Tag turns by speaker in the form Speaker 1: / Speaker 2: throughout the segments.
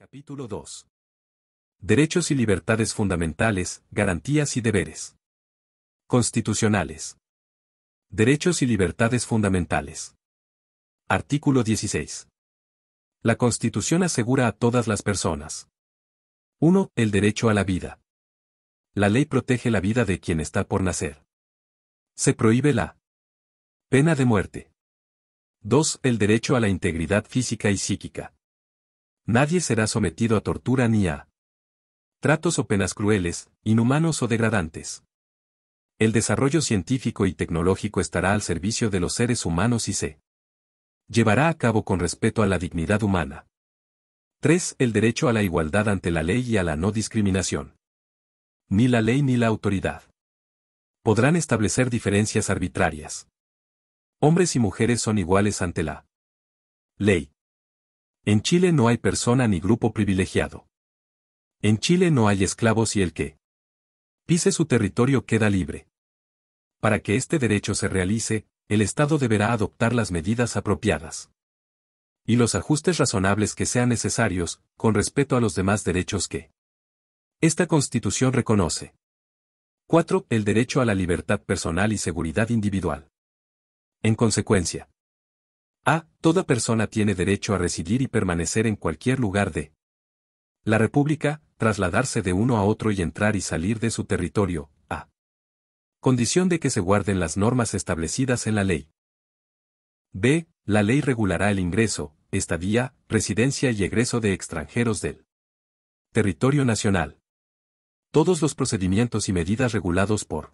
Speaker 1: Capítulo 2. Derechos y libertades fundamentales, garantías y deberes. Constitucionales. Derechos y libertades fundamentales. Artículo 16. La Constitución asegura a todas las personas. 1. El derecho a la vida. La ley protege la vida de quien está por nacer. Se prohíbe la pena de muerte. 2. El derecho a la integridad física y psíquica. Nadie será sometido a tortura ni a tratos o penas crueles, inhumanos o degradantes. El desarrollo científico y tecnológico estará al servicio de los seres humanos y se llevará a cabo con respeto a la dignidad humana. 3. El derecho a la igualdad ante la ley y a la no discriminación. Ni la ley ni la autoridad podrán establecer diferencias arbitrarias. Hombres y mujeres son iguales ante la ley. En Chile no hay persona ni grupo privilegiado. En Chile no hay esclavos y el que pise su territorio queda libre. Para que este derecho se realice, el Estado deberá adoptar las medidas apropiadas y los ajustes razonables que sean necesarios con respeto a los demás derechos que esta Constitución reconoce. 4. El derecho a la libertad personal y seguridad individual. En consecuencia, a. Ah, toda persona tiene derecho a residir y permanecer en cualquier lugar de la República, trasladarse de uno a otro y entrar y salir de su territorio, a ah. condición de que se guarden las normas establecidas en la ley. B. La ley regulará el ingreso, estadía, residencia y egreso de extranjeros del territorio nacional. Todos los procedimientos y medidas regulados por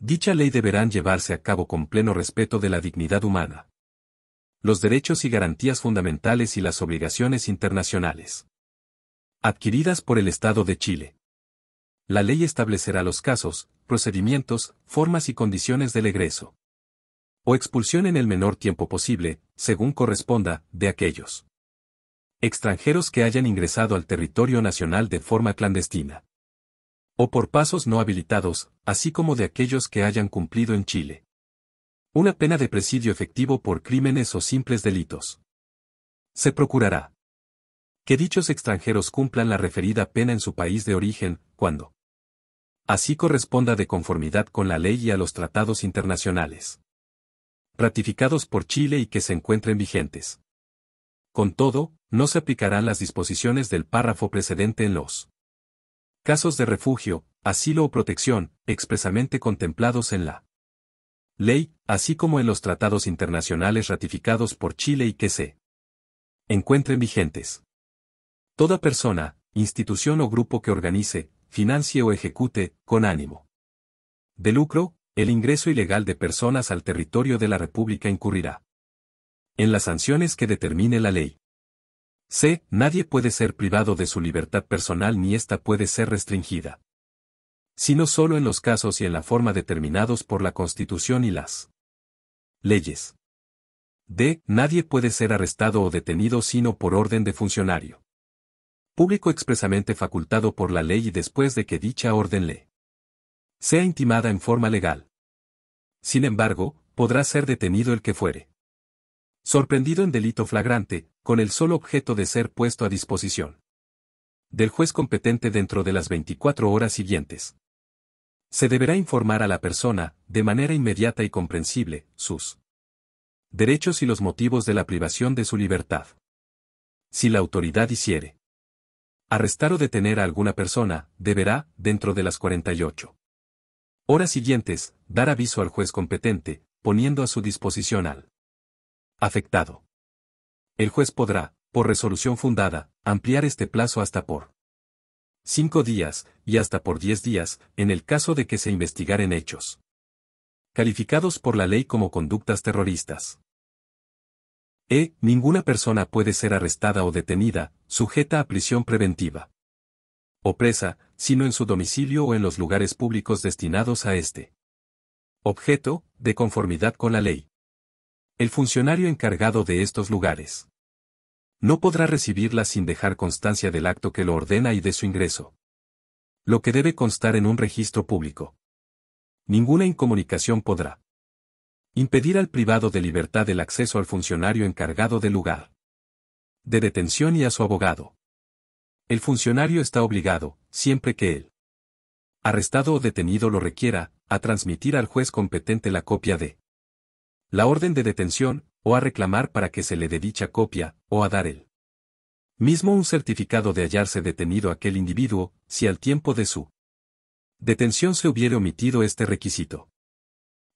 Speaker 1: dicha ley deberán llevarse a cabo con pleno respeto de la dignidad humana los derechos y garantías fundamentales y las obligaciones internacionales adquiridas por el Estado de Chile. La ley establecerá los casos, procedimientos, formas y condiciones del egreso o expulsión en el menor tiempo posible, según corresponda, de aquellos extranjeros que hayan ingresado al territorio nacional de forma clandestina o por pasos no habilitados, así como de aquellos que hayan cumplido en Chile una pena de presidio efectivo por crímenes o simples delitos. Se procurará que dichos extranjeros cumplan la referida pena en su país de origen, cuando así corresponda de conformidad con la ley y a los tratados internacionales ratificados por Chile y que se encuentren vigentes. Con todo, no se aplicarán las disposiciones del párrafo precedente en los casos de refugio, asilo o protección, expresamente contemplados en la ley, así como en los tratados internacionales ratificados por Chile y que se encuentren vigentes. Toda persona, institución o grupo que organice, financie o ejecute, con ánimo de lucro, el ingreso ilegal de personas al territorio de la República incurrirá en las sanciones que determine la ley. C. Nadie puede ser privado de su libertad personal ni ésta puede ser restringida sino solo en los casos y en la forma determinados por la Constitución y las leyes. D. Nadie puede ser arrestado o detenido sino por orden de funcionario público expresamente facultado por la ley y después de que dicha orden le sea intimada en forma legal. Sin embargo, podrá ser detenido el que fuere sorprendido en delito flagrante, con el solo objeto de ser puesto a disposición del juez competente dentro de las 24 horas siguientes. Se deberá informar a la persona, de manera inmediata y comprensible, sus derechos y los motivos de la privación de su libertad. Si la autoridad hiciere arrestar o detener a alguna persona, deberá, dentro de las 48 horas siguientes, dar aviso al juez competente, poniendo a su disposición al afectado. El juez podrá, por resolución fundada, ampliar este plazo hasta por cinco días, y hasta por diez días, en el caso de que se investigaren hechos calificados por la ley como conductas terroristas. E. Ninguna persona puede ser arrestada o detenida, sujeta a prisión preventiva o presa, sino en su domicilio o en los lugares públicos destinados a este. Objeto, de conformidad con la ley. El funcionario encargado de estos lugares no podrá recibirla sin dejar constancia del acto que lo ordena y de su ingreso. Lo que debe constar en un registro público. Ninguna incomunicación podrá impedir al privado de libertad el acceso al funcionario encargado del lugar de detención y a su abogado. El funcionario está obligado, siempre que él arrestado o detenido lo requiera, a transmitir al juez competente la copia de la orden de detención, o a reclamar para que se le dé dicha copia, o a dar el mismo un certificado de hallarse detenido aquel individuo, si al tiempo de su detención se hubiere omitido este requisito.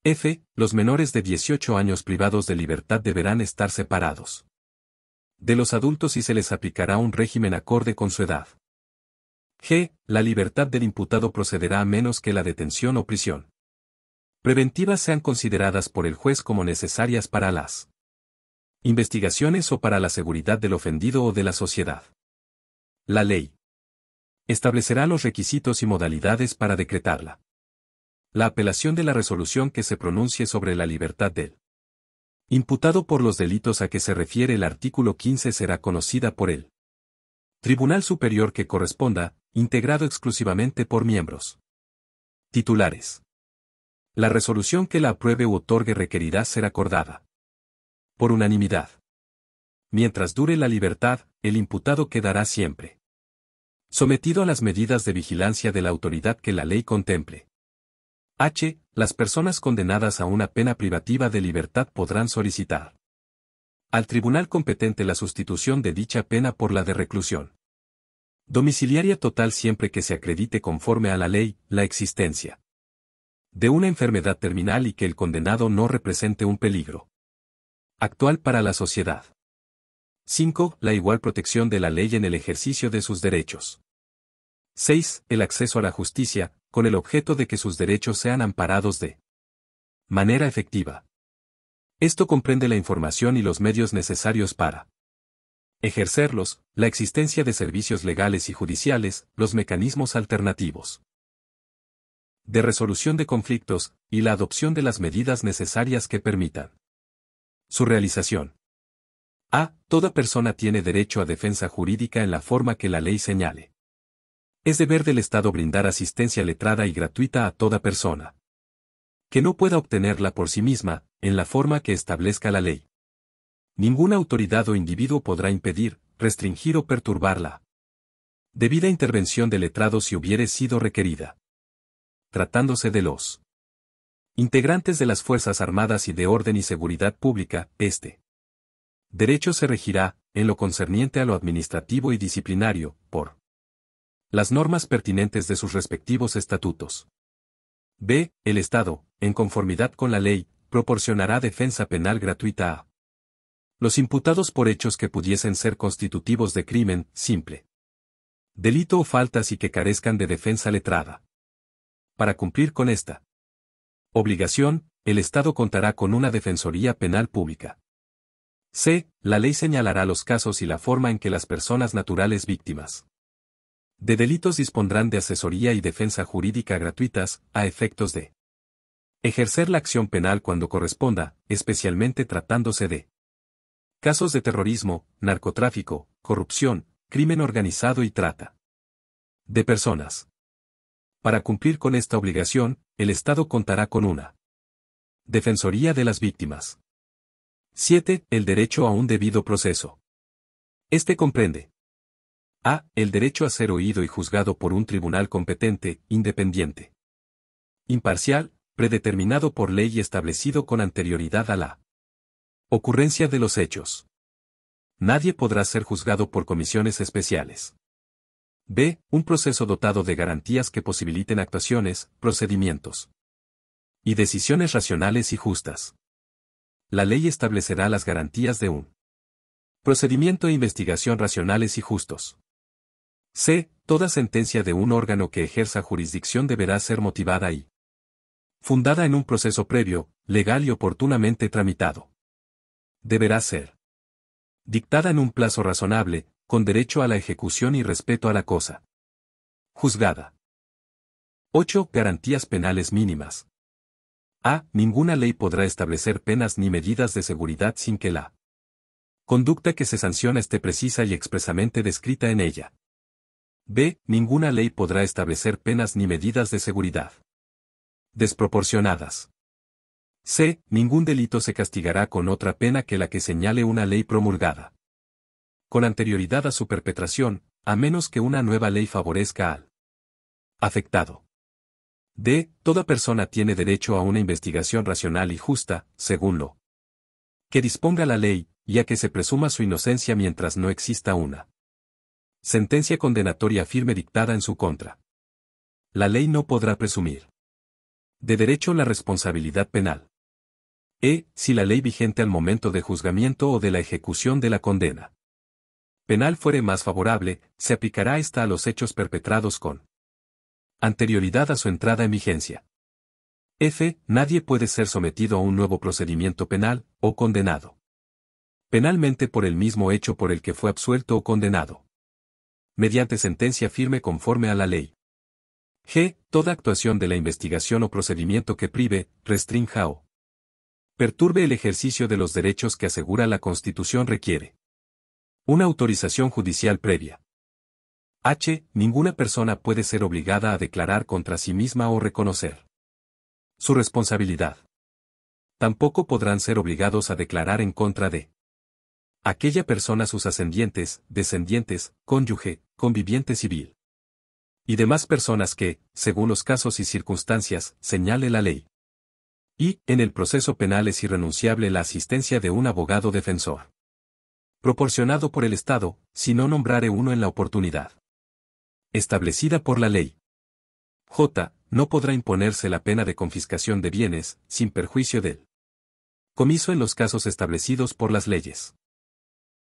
Speaker 1: F. Los menores de 18 años privados de libertad deberán estar separados de los adultos y se les aplicará un régimen acorde con su edad. G. La libertad del imputado procederá a menos que la detención o prisión preventivas sean consideradas por el juez como necesarias para las investigaciones o para la seguridad del ofendido o de la sociedad. La ley establecerá los requisitos y modalidades para decretarla. La apelación de la resolución que se pronuncie sobre la libertad del imputado por los delitos a que se refiere el artículo 15 será conocida por el Tribunal Superior que corresponda, integrado exclusivamente por miembros. Titulares. La resolución que la apruebe u otorgue requerirá ser acordada por unanimidad. Mientras dure la libertad, el imputado quedará siempre sometido a las medidas de vigilancia de la autoridad que la ley contemple. H. Las personas condenadas a una pena privativa de libertad podrán solicitar al tribunal competente la sustitución de dicha pena por la de reclusión domiciliaria total siempre que se acredite conforme a la ley la existencia de una enfermedad terminal y que el condenado no represente un peligro actual para la sociedad. 5. La igual protección de la ley en el ejercicio de sus derechos. 6. El acceso a la justicia, con el objeto de que sus derechos sean amparados de manera efectiva. Esto comprende la información y los medios necesarios para ejercerlos, la existencia de servicios legales y judiciales, los mecanismos alternativos de resolución de conflictos, y la adopción de las medidas necesarias que permitan su realización. A. Toda persona tiene derecho a defensa jurídica en la forma que la ley señale. Es deber del Estado brindar asistencia letrada y gratuita a toda persona. Que no pueda obtenerla por sí misma, en la forma que establezca la ley. Ninguna autoridad o individuo podrá impedir, restringir o perturbarla. Debida intervención de letrado si hubiere sido requerida. Tratándose de los Integrantes de las Fuerzas Armadas y de Orden y Seguridad Pública, este. Derecho se regirá, en lo concerniente a lo administrativo y disciplinario, por las normas pertinentes de sus respectivos estatutos. B. El Estado, en conformidad con la ley, proporcionará defensa penal gratuita a los imputados por hechos que pudiesen ser constitutivos de crimen, simple, delito o faltas y que carezcan de defensa letrada. Para cumplir con esta Obligación, el Estado contará con una Defensoría Penal Pública. C. La ley señalará los casos y la forma en que las personas naturales víctimas de delitos dispondrán de asesoría y defensa jurídica gratuitas, a efectos de ejercer la acción penal cuando corresponda, especialmente tratándose de casos de terrorismo, narcotráfico, corrupción, crimen organizado y trata de personas. Para cumplir con esta obligación, el Estado contará con una. Defensoría de las Víctimas. 7. El derecho a un debido proceso. Este comprende. A. El derecho a ser oído y juzgado por un tribunal competente, independiente. Imparcial, predeterminado por ley y establecido con anterioridad a la ocurrencia de los hechos. Nadie podrá ser juzgado por comisiones especiales. B. Un proceso dotado de garantías que posibiliten actuaciones, procedimientos y decisiones racionales y justas. La ley establecerá las garantías de un procedimiento e investigación racionales y justos. C. Toda sentencia de un órgano que ejerza jurisdicción deberá ser motivada y fundada en un proceso previo, legal y oportunamente tramitado. Deberá ser dictada en un plazo razonable, con derecho a la ejecución y respeto a la cosa. Juzgada. 8. Garantías penales mínimas. A. Ninguna ley podrá establecer penas ni medidas de seguridad sin que la conducta que se sanciona esté precisa y expresamente descrita en ella. B. Ninguna ley podrá establecer penas ni medidas de seguridad desproporcionadas. C. Ningún delito se castigará con otra pena que la que señale una ley promulgada con anterioridad a su perpetración, a menos que una nueva ley favorezca al afectado. D. Toda persona tiene derecho a una investigación racional y justa, según lo que disponga la ley, ya que se presuma su inocencia mientras no exista una sentencia condenatoria firme dictada en su contra. La ley no podrá presumir de derecho la responsabilidad penal. E. Si la ley vigente al momento de juzgamiento o de la ejecución de la condena penal fuere más favorable, se aplicará esta a los hechos perpetrados con anterioridad a su entrada en vigencia. F. Nadie puede ser sometido a un nuevo procedimiento penal, o condenado. Penalmente por el mismo hecho por el que fue absuelto o condenado. Mediante sentencia firme conforme a la ley. G. Toda actuación de la investigación o procedimiento que prive, restrinja o perturbe el ejercicio de los derechos que asegura la Constitución requiere. Una autorización judicial previa. H. Ninguna persona puede ser obligada a declarar contra sí misma o reconocer su responsabilidad. Tampoco podrán ser obligados a declarar en contra de aquella persona sus ascendientes, descendientes, cónyuge, conviviente civil y demás personas que, según los casos y circunstancias, señale la ley. Y, en el proceso penal es irrenunciable la asistencia de un abogado defensor proporcionado por el Estado, si no nombrare uno en la oportunidad establecida por la ley. J. No podrá imponerse la pena de confiscación de bienes, sin perjuicio del comiso en los casos establecidos por las leyes.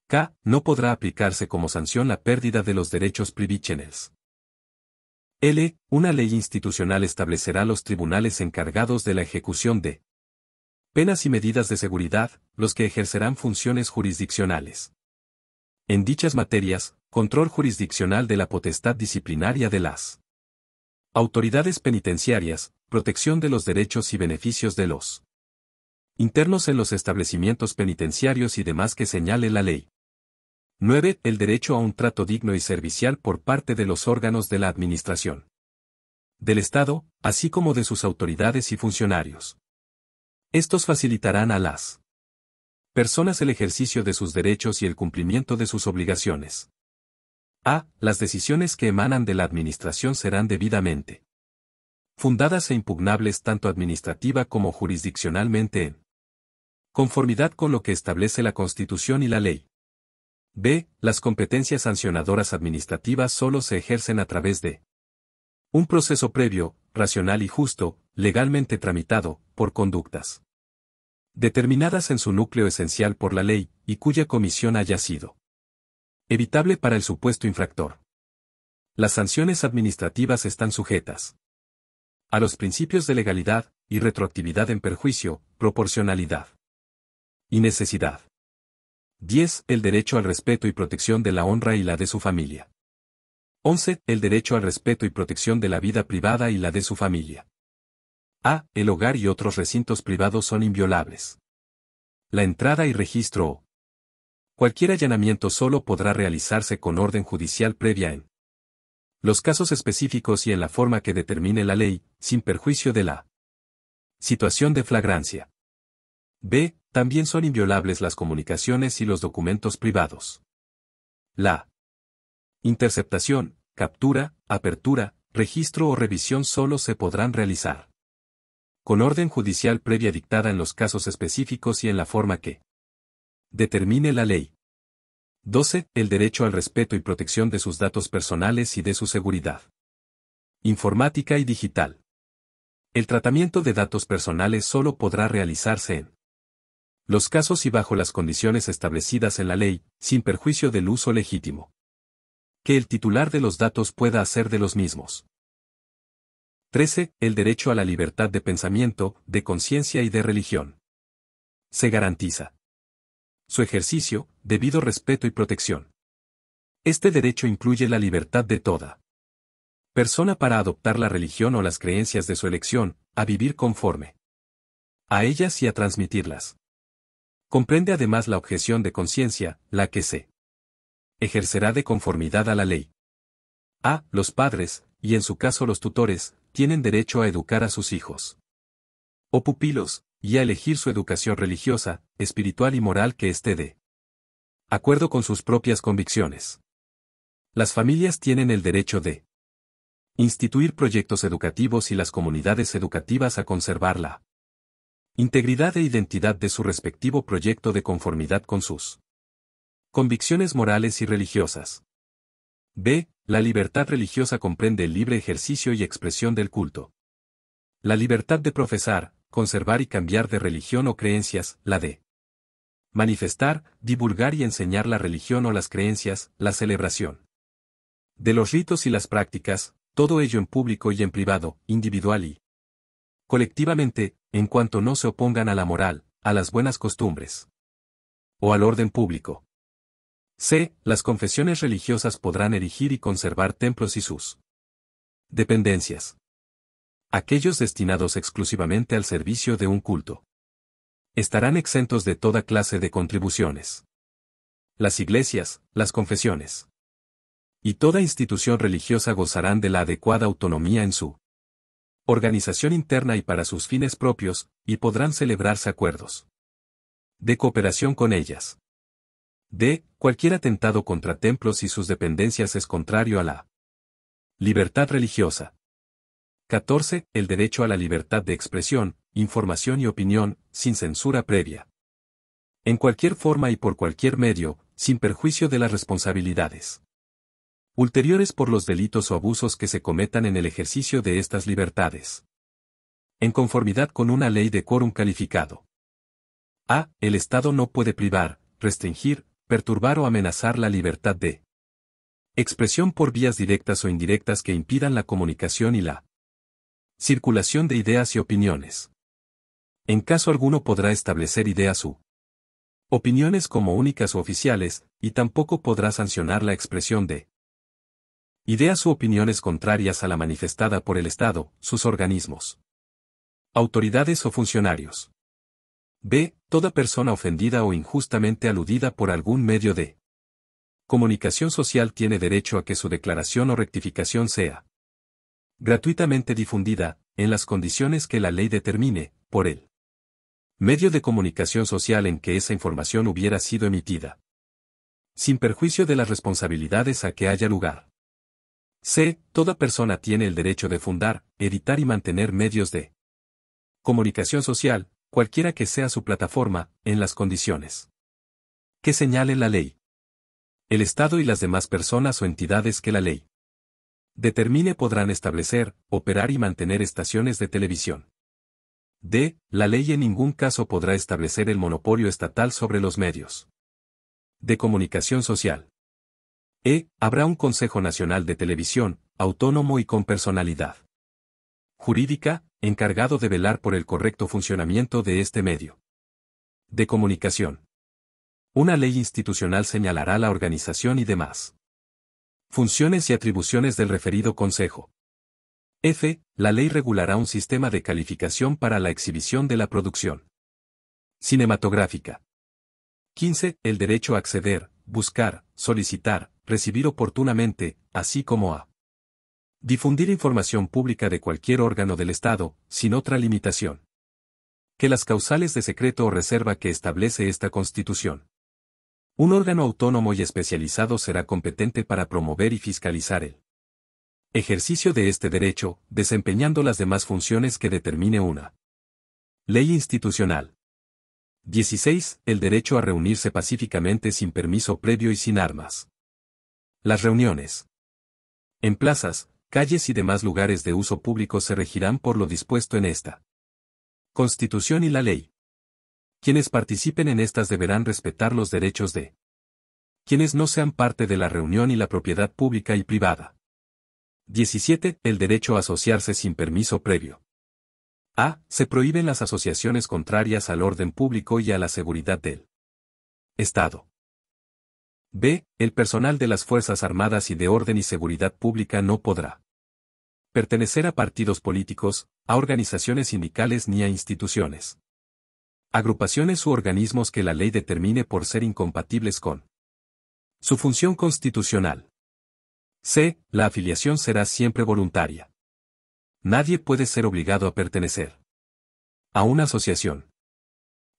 Speaker 1: K. No podrá aplicarse como sanción la pérdida de los derechos privichenels. L. Una ley institucional establecerá los tribunales encargados de la ejecución de penas y medidas de seguridad, los que ejercerán funciones jurisdiccionales. En dichas materias, control jurisdiccional de la potestad disciplinaria de las autoridades penitenciarias, protección de los derechos y beneficios de los internos en los establecimientos penitenciarios y demás que señale la ley. 9. El derecho a un trato digno y servicial por parte de los órganos de la Administración. Del Estado, así como de sus autoridades y funcionarios. Estos facilitarán a las personas el ejercicio de sus derechos y el cumplimiento de sus obligaciones. A. Las decisiones que emanan de la Administración serán debidamente fundadas e impugnables tanto administrativa como jurisdiccionalmente en conformidad con lo que establece la Constitución y la ley. B. Las competencias sancionadoras administrativas solo se ejercen a través de un proceso previo, racional y justo, legalmente tramitado, por conductas determinadas en su núcleo esencial por la ley, y cuya comisión haya sido evitable para el supuesto infractor. Las sanciones administrativas están sujetas a los principios de legalidad, y retroactividad en perjuicio, proporcionalidad y necesidad. 10. El derecho al respeto y protección de la honra y la de su familia. 11. El derecho al respeto y protección de la vida privada y la de su familia. A. Ah, el hogar y otros recintos privados son inviolables. La entrada y registro o cualquier allanamiento solo podrá realizarse con orden judicial previa en los casos específicos y en la forma que determine la ley, sin perjuicio de la situación de flagrancia. B. También son inviolables las comunicaciones y los documentos privados. La interceptación, captura, apertura, registro o revisión solo se podrán realizar con orden judicial previa dictada en los casos específicos y en la forma que determine la ley. 12. El derecho al respeto y protección de sus datos personales y de su seguridad. Informática y digital. El tratamiento de datos personales solo podrá realizarse en los casos y bajo las condiciones establecidas en la ley, sin perjuicio del uso legítimo que el titular de los datos pueda hacer de los mismos. 13. El derecho a la libertad de pensamiento, de conciencia y de religión. Se garantiza. Su ejercicio, debido respeto y protección. Este derecho incluye la libertad de toda persona para adoptar la religión o las creencias de su elección, a vivir conforme a ellas y a transmitirlas. Comprende además la objeción de conciencia, la que se ejercerá de conformidad a la ley. A. Los padres, y en su caso los tutores, tienen derecho a educar a sus hijos. O oh pupilos, y a elegir su educación religiosa, espiritual y moral que esté de acuerdo con sus propias convicciones. Las familias tienen el derecho de instituir proyectos educativos y las comunidades educativas a conservar la integridad e identidad de su respectivo proyecto de conformidad con sus convicciones morales y religiosas. B. La libertad religiosa comprende el libre ejercicio y expresión del culto. La libertad de profesar, conservar y cambiar de religión o creencias, la de manifestar, divulgar y enseñar la religión o las creencias, la celebración de los ritos y las prácticas, todo ello en público y en privado, individual y colectivamente, en cuanto no se opongan a la moral, a las buenas costumbres o al orden público. C. Las confesiones religiosas podrán erigir y conservar templos y sus dependencias. Aquellos destinados exclusivamente al servicio de un culto. Estarán exentos de toda clase de contribuciones. Las iglesias, las confesiones. Y toda institución religiosa gozarán de la adecuada autonomía en su organización interna y para sus fines propios, y podrán celebrarse acuerdos de cooperación con ellas D. Cualquier atentado contra templos y sus dependencias es contrario a la libertad religiosa. 14. El derecho a la libertad de expresión, información y opinión, sin censura previa. En cualquier forma y por cualquier medio, sin perjuicio de las responsabilidades ulteriores por los delitos o abusos que se cometan en el ejercicio de estas libertades. En conformidad con una ley de quórum calificado. A. El Estado no puede privar, restringir, perturbar o amenazar la libertad de expresión por vías directas o indirectas que impidan la comunicación y la circulación de ideas y opiniones. En caso alguno podrá establecer ideas u opiniones como únicas o oficiales, y tampoco podrá sancionar la expresión de ideas u opiniones contrarias a la manifestada por el Estado, sus organismos, autoridades o funcionarios. B. Toda persona ofendida o injustamente aludida por algún medio de comunicación social tiene derecho a que su declaración o rectificación sea gratuitamente difundida, en las condiciones que la ley determine, por el medio de comunicación social en que esa información hubiera sido emitida, sin perjuicio de las responsabilidades a que haya lugar. C. Toda persona tiene el derecho de fundar, editar y mantener medios de comunicación social, cualquiera que sea su plataforma, en las condiciones que señale la ley. El Estado y las demás personas o entidades que la ley determine podrán establecer, operar y mantener estaciones de televisión. D. La ley en ningún caso podrá establecer el monopolio estatal sobre los medios de comunicación social. E. Habrá un Consejo Nacional de Televisión, autónomo y con personalidad jurídica, encargado de velar por el correcto funcionamiento de este medio de comunicación. Una ley institucional señalará la organización y demás. Funciones y atribuciones del referido Consejo. F. La ley regulará un sistema de calificación para la exhibición de la producción cinematográfica. 15. El derecho a acceder, buscar, solicitar, recibir oportunamente, así como a Difundir información pública de cualquier órgano del Estado, sin otra limitación. Que las causales de secreto o reserva que establece esta Constitución. Un órgano autónomo y especializado será competente para promover y fiscalizar el ejercicio de este derecho, desempeñando las demás funciones que determine una. Ley institucional. 16. El derecho a reunirse pacíficamente sin permiso previo y sin armas. Las reuniones. En plazas, calles y demás lugares de uso público se regirán por lo dispuesto en esta Constitución y la ley. Quienes participen en estas deberán respetar los derechos de quienes no sean parte de la reunión y la propiedad pública y privada. 17. El derecho a asociarse sin permiso previo. A. Se prohíben las asociaciones contrarias al orden público y a la seguridad del Estado. B. El personal de las Fuerzas Armadas y de Orden y Seguridad Pública no podrá pertenecer a partidos políticos, a organizaciones sindicales ni a instituciones. Agrupaciones u organismos que la ley determine por ser incompatibles con su función constitucional. C. La afiliación será siempre voluntaria. Nadie puede ser obligado a pertenecer a una asociación.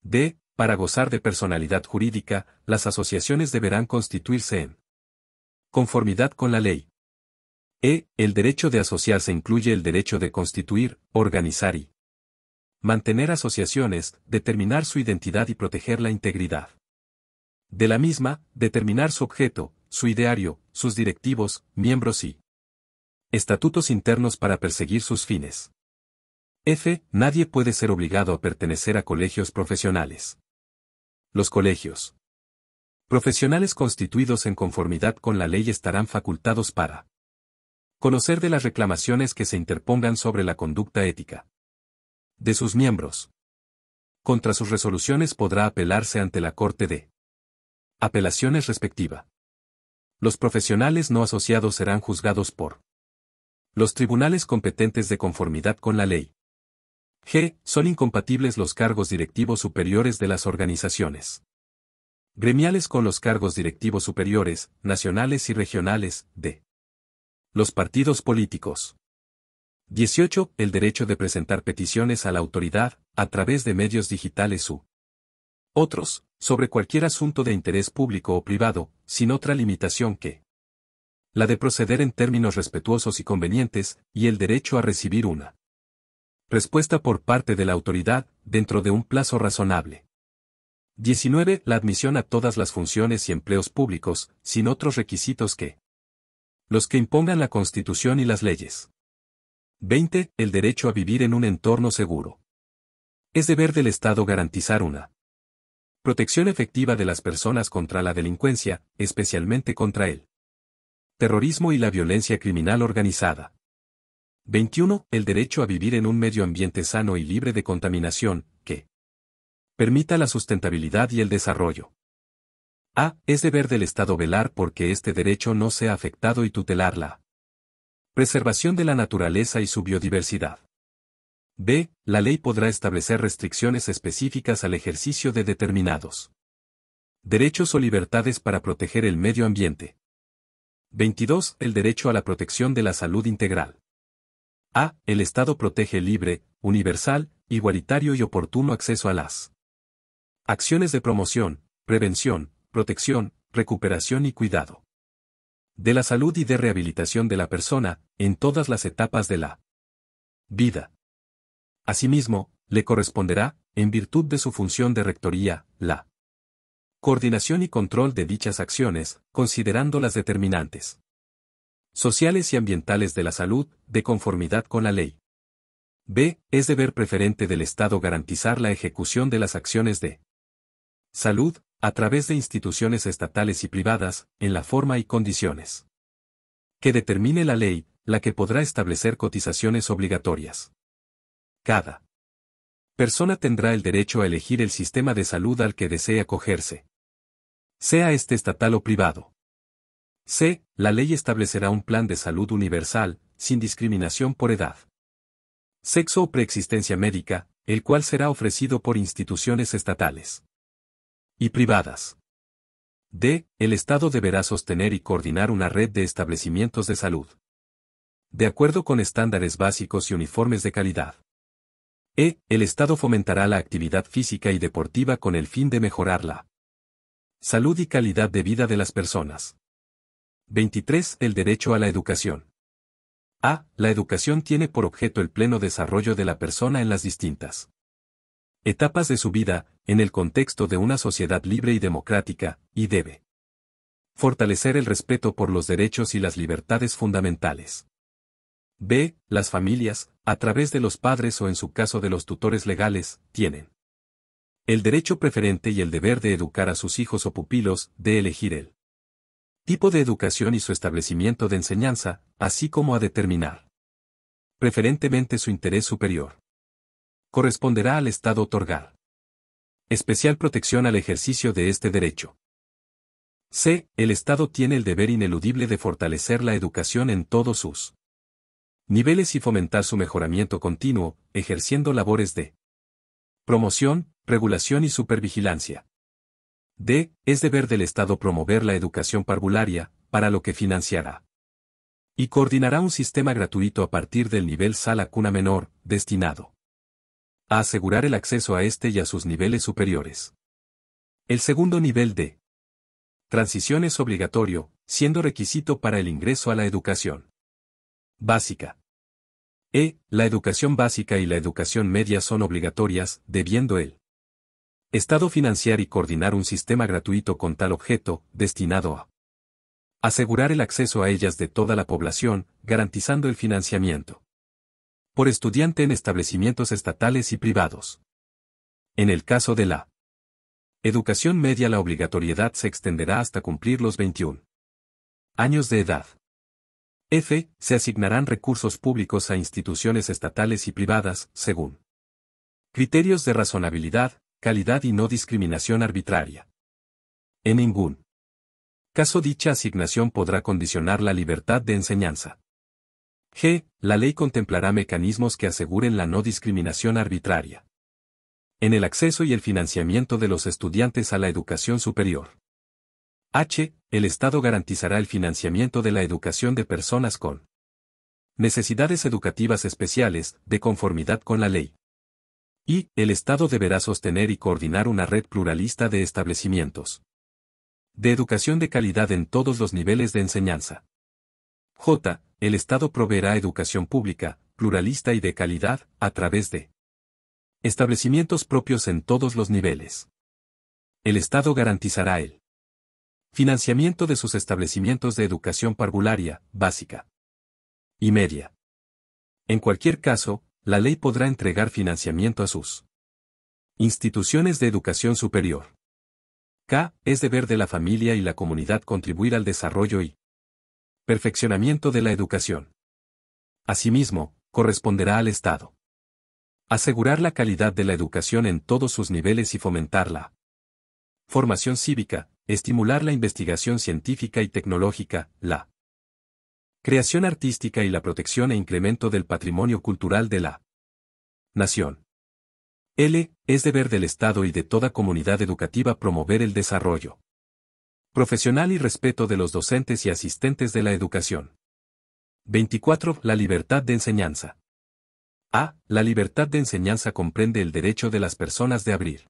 Speaker 1: D para gozar de personalidad jurídica, las asociaciones deberán constituirse en conformidad con la ley. E. El derecho de asociarse incluye el derecho de constituir, organizar y mantener asociaciones, determinar su identidad y proteger la integridad. De la misma, determinar su objeto, su ideario, sus directivos, miembros y estatutos internos para perseguir sus fines. F. Nadie puede ser obligado a pertenecer a colegios profesionales. Los colegios profesionales constituidos en conformidad con la ley estarán facultados para conocer de las reclamaciones que se interpongan sobre la conducta ética de sus miembros. Contra sus resoluciones podrá apelarse ante la Corte de apelaciones respectiva. Los profesionales no asociados serán juzgados por los tribunales competentes de conformidad con la ley. G. Son incompatibles los cargos directivos superiores de las organizaciones gremiales con los cargos directivos superiores, nacionales y regionales, de los partidos políticos. 18. El derecho de presentar peticiones a la autoridad, a través de medios digitales u otros, sobre cualquier asunto de interés público o privado, sin otra limitación que la de proceder en términos respetuosos y convenientes, y el derecho a recibir una Respuesta por parte de la autoridad, dentro de un plazo razonable. 19. La admisión a todas las funciones y empleos públicos, sin otros requisitos que los que impongan la Constitución y las leyes. 20. El derecho a vivir en un entorno seguro. Es deber del Estado garantizar una protección efectiva de las personas contra la delincuencia, especialmente contra el terrorismo y la violencia criminal organizada. 21. El derecho a vivir en un medio ambiente sano y libre de contaminación, que permita la sustentabilidad y el desarrollo. A. Es deber del Estado velar porque este derecho no sea afectado y tutelar la preservación de la naturaleza y su biodiversidad. B. La ley podrá establecer restricciones específicas al ejercicio de determinados derechos o libertades para proteger el medio ambiente. 22. El derecho a la protección de la salud integral. A. El Estado protege libre, universal, igualitario y oportuno acceso a las acciones de promoción, prevención, protección, recuperación y cuidado de la salud y de rehabilitación de la persona, en todas las etapas de la vida. Asimismo, le corresponderá, en virtud de su función de rectoría, la coordinación y control de dichas acciones, considerando las determinantes sociales y ambientales de la salud, de conformidad con la ley. B. Es deber preferente del Estado garantizar la ejecución de las acciones de salud, a través de instituciones estatales y privadas, en la forma y condiciones que determine la ley, la que podrá establecer cotizaciones obligatorias. Cada persona tendrá el derecho a elegir el sistema de salud al que desee acogerse, sea este estatal o privado. C. La ley establecerá un plan de salud universal, sin discriminación por edad, sexo o preexistencia médica, el cual será ofrecido por instituciones estatales y privadas. D. El Estado deberá sostener y coordinar una red de establecimientos de salud. De acuerdo con estándares básicos y uniformes de calidad. E. El Estado fomentará la actividad física y deportiva con el fin de mejorar la salud y calidad de vida de las personas. 23. El derecho a la educación. A. La educación tiene por objeto el pleno desarrollo de la persona en las distintas etapas de su vida, en el contexto de una sociedad libre y democrática, y debe fortalecer el respeto por los derechos y las libertades fundamentales. B. Las familias, a través de los padres o en su caso de los tutores legales, tienen el derecho preferente y el deber de educar a sus hijos o pupilos, de elegir el tipo de educación y su establecimiento de enseñanza, así como a determinar preferentemente su interés superior. Corresponderá al Estado otorgar especial protección al ejercicio de este derecho. C. El Estado tiene el deber ineludible de fortalecer la educación en todos sus niveles y fomentar su mejoramiento continuo, ejerciendo labores de promoción, regulación y supervigilancia. D. Es deber del Estado promover la educación parvularia, para lo que financiará. Y coordinará un sistema gratuito a partir del nivel sala cuna menor, destinado a asegurar el acceso a este y a sus niveles superiores. El segundo nivel de transición es obligatorio, siendo requisito para el ingreso a la educación básica. E. La educación básica y la educación media son obligatorias, debiendo el Estado financiar y coordinar un sistema gratuito con tal objeto, destinado a asegurar el acceso a ellas de toda la población, garantizando el financiamiento por estudiante en establecimientos estatales y privados. En el caso de la educación media la obligatoriedad se extenderá hasta cumplir los 21 años de edad. F. Se asignarán recursos públicos a instituciones estatales y privadas, según criterios de razonabilidad, calidad y no discriminación arbitraria. En ningún caso dicha asignación podrá condicionar la libertad de enseñanza. G. La ley contemplará mecanismos que aseguren la no discriminación arbitraria en el acceso y el financiamiento de los estudiantes a la educación superior. H. El Estado garantizará el financiamiento de la educación de personas con necesidades educativas especiales, de conformidad con la ley. Y, el Estado deberá sostener y coordinar una red pluralista de establecimientos. De educación de calidad en todos los niveles de enseñanza. J. El Estado proveerá educación pública, pluralista y de calidad, a través de establecimientos propios en todos los niveles. El Estado garantizará el financiamiento de sus establecimientos de educación parvularia, básica y media. En cualquier caso, la ley podrá entregar financiamiento a sus instituciones de educación superior. K. Es deber de la familia y la comunidad contribuir al desarrollo y perfeccionamiento de la educación. Asimismo, corresponderá al Estado asegurar la calidad de la educación en todos sus niveles y fomentarla. Formación cívica, estimular la investigación científica y tecnológica, la Creación artística y la protección e incremento del patrimonio cultural de la nación. L. Es deber del Estado y de toda comunidad educativa promover el desarrollo profesional y respeto de los docentes y asistentes de la educación. 24. La libertad de enseñanza. A. La libertad de enseñanza comprende el derecho de las personas de abrir,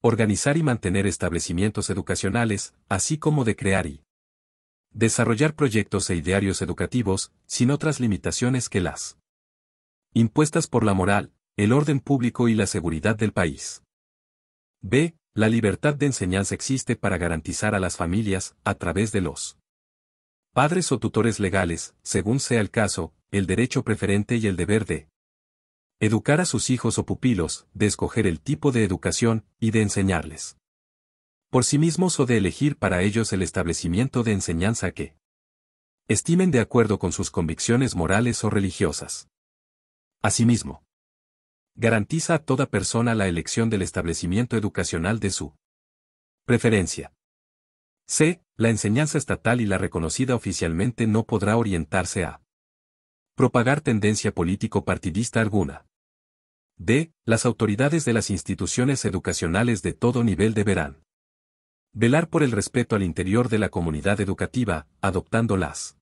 Speaker 1: organizar y mantener establecimientos educacionales, así como de crear y desarrollar proyectos e idearios educativos, sin otras limitaciones que las impuestas por la moral, el orden público y la seguridad del país. B. La libertad de enseñanza existe para garantizar a las familias, a través de los padres o tutores legales, según sea el caso, el derecho preferente y el deber de educar a sus hijos o pupilos, de escoger el tipo de educación, y de enseñarles por sí mismos o de elegir para ellos el establecimiento de enseñanza que estimen de acuerdo con sus convicciones morales o religiosas. Asimismo, garantiza a toda persona la elección del establecimiento educacional de su preferencia. C. La enseñanza estatal y la reconocida oficialmente no podrá orientarse a propagar tendencia político-partidista alguna. D. Las autoridades de las instituciones educacionales de todo nivel deberán Velar por el respeto al interior de la comunidad educativa, adoptando las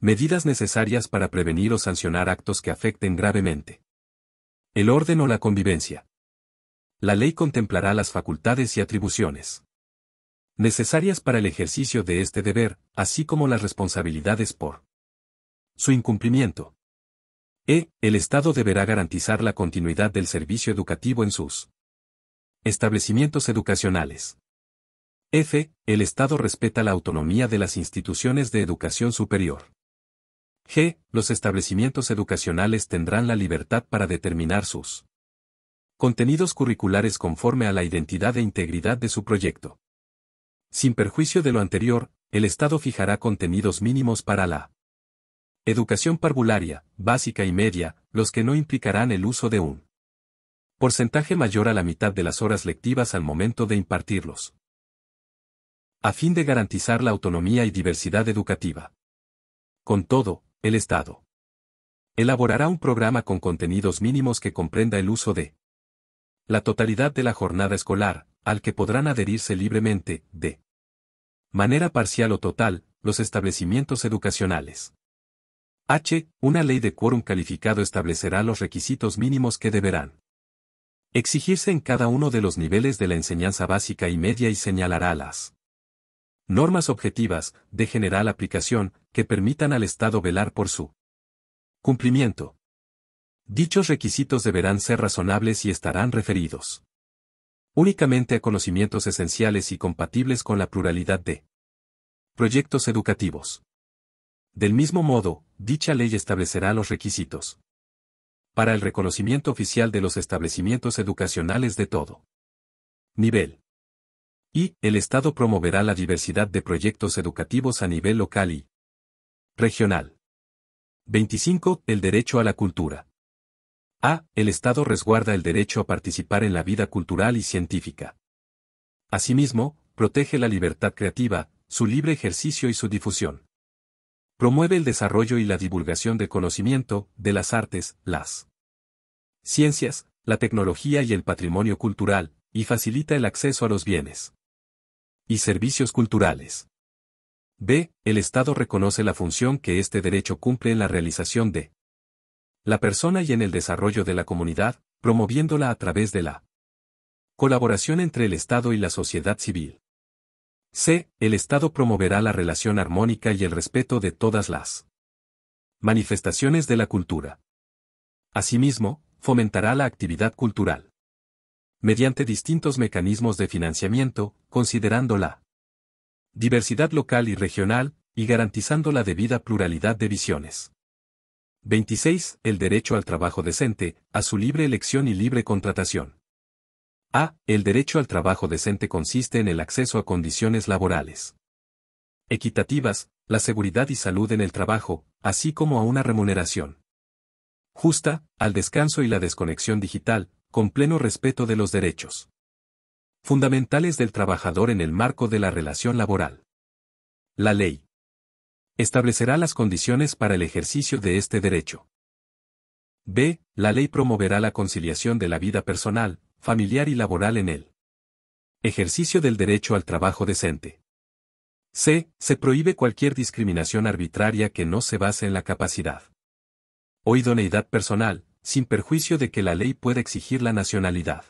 Speaker 1: medidas necesarias para prevenir o sancionar actos que afecten gravemente. El orden o la convivencia. La ley contemplará las facultades y atribuciones necesarias para el ejercicio de este deber, así como las responsabilidades por su incumplimiento. E. El Estado deberá garantizar la continuidad del servicio educativo en sus establecimientos educacionales. F. El Estado respeta la autonomía de las instituciones de educación superior. G. Los establecimientos educacionales tendrán la libertad para determinar sus contenidos curriculares conforme a la identidad e integridad de su proyecto. Sin perjuicio de lo anterior, el Estado fijará contenidos mínimos para la educación parvularia, básica y media, los que no implicarán el uso de un porcentaje mayor a la mitad de las horas lectivas al momento de impartirlos a fin de garantizar la autonomía y diversidad educativa. Con todo, el Estado elaborará un programa con contenidos mínimos que comprenda el uso de la totalidad de la jornada escolar, al que podrán adherirse libremente, de manera parcial o total, los establecimientos educacionales. H. Una ley de quórum calificado establecerá los requisitos mínimos que deberán exigirse en cada uno de los niveles de la enseñanza básica y media y señalará las normas objetivas, de general aplicación, que permitan al Estado velar por su cumplimiento. Dichos requisitos deberán ser razonables y estarán referidos únicamente a conocimientos esenciales y compatibles con la pluralidad de proyectos educativos. Del mismo modo, dicha ley establecerá los requisitos para el reconocimiento oficial de los establecimientos educacionales de todo nivel y, el Estado promoverá la diversidad de proyectos educativos a nivel local y regional. 25. El derecho a la cultura. A. El Estado resguarda el derecho a participar en la vida cultural y científica. Asimismo, protege la libertad creativa, su libre ejercicio y su difusión. Promueve el desarrollo y la divulgación del conocimiento, de las artes, las ciencias, la tecnología y el patrimonio cultural, y facilita el acceso a los bienes y servicios culturales. B. El Estado reconoce la función que este derecho cumple en la realización de la persona y en el desarrollo de la comunidad, promoviéndola a través de la colaboración entre el Estado y la sociedad civil. C. El Estado promoverá la relación armónica y el respeto de todas las manifestaciones de la cultura. Asimismo, fomentará la actividad cultural mediante distintos mecanismos de financiamiento, considerando la diversidad local y regional, y garantizando la debida pluralidad de visiones. 26. El derecho al trabajo decente, a su libre elección y libre contratación. A. El derecho al trabajo decente consiste en el acceso a condiciones laborales equitativas, la seguridad y salud en el trabajo, así como a una remuneración justa, al descanso y la desconexión digital, con pleno respeto de los derechos fundamentales del trabajador en el marco de la relación laboral. La ley establecerá las condiciones para el ejercicio de este derecho. B. La ley promoverá la conciliación de la vida personal, familiar y laboral en el ejercicio del derecho al trabajo decente. C. Se prohíbe cualquier discriminación arbitraria que no se base en la capacidad o idoneidad personal, sin perjuicio de que la ley pueda exigir la nacionalidad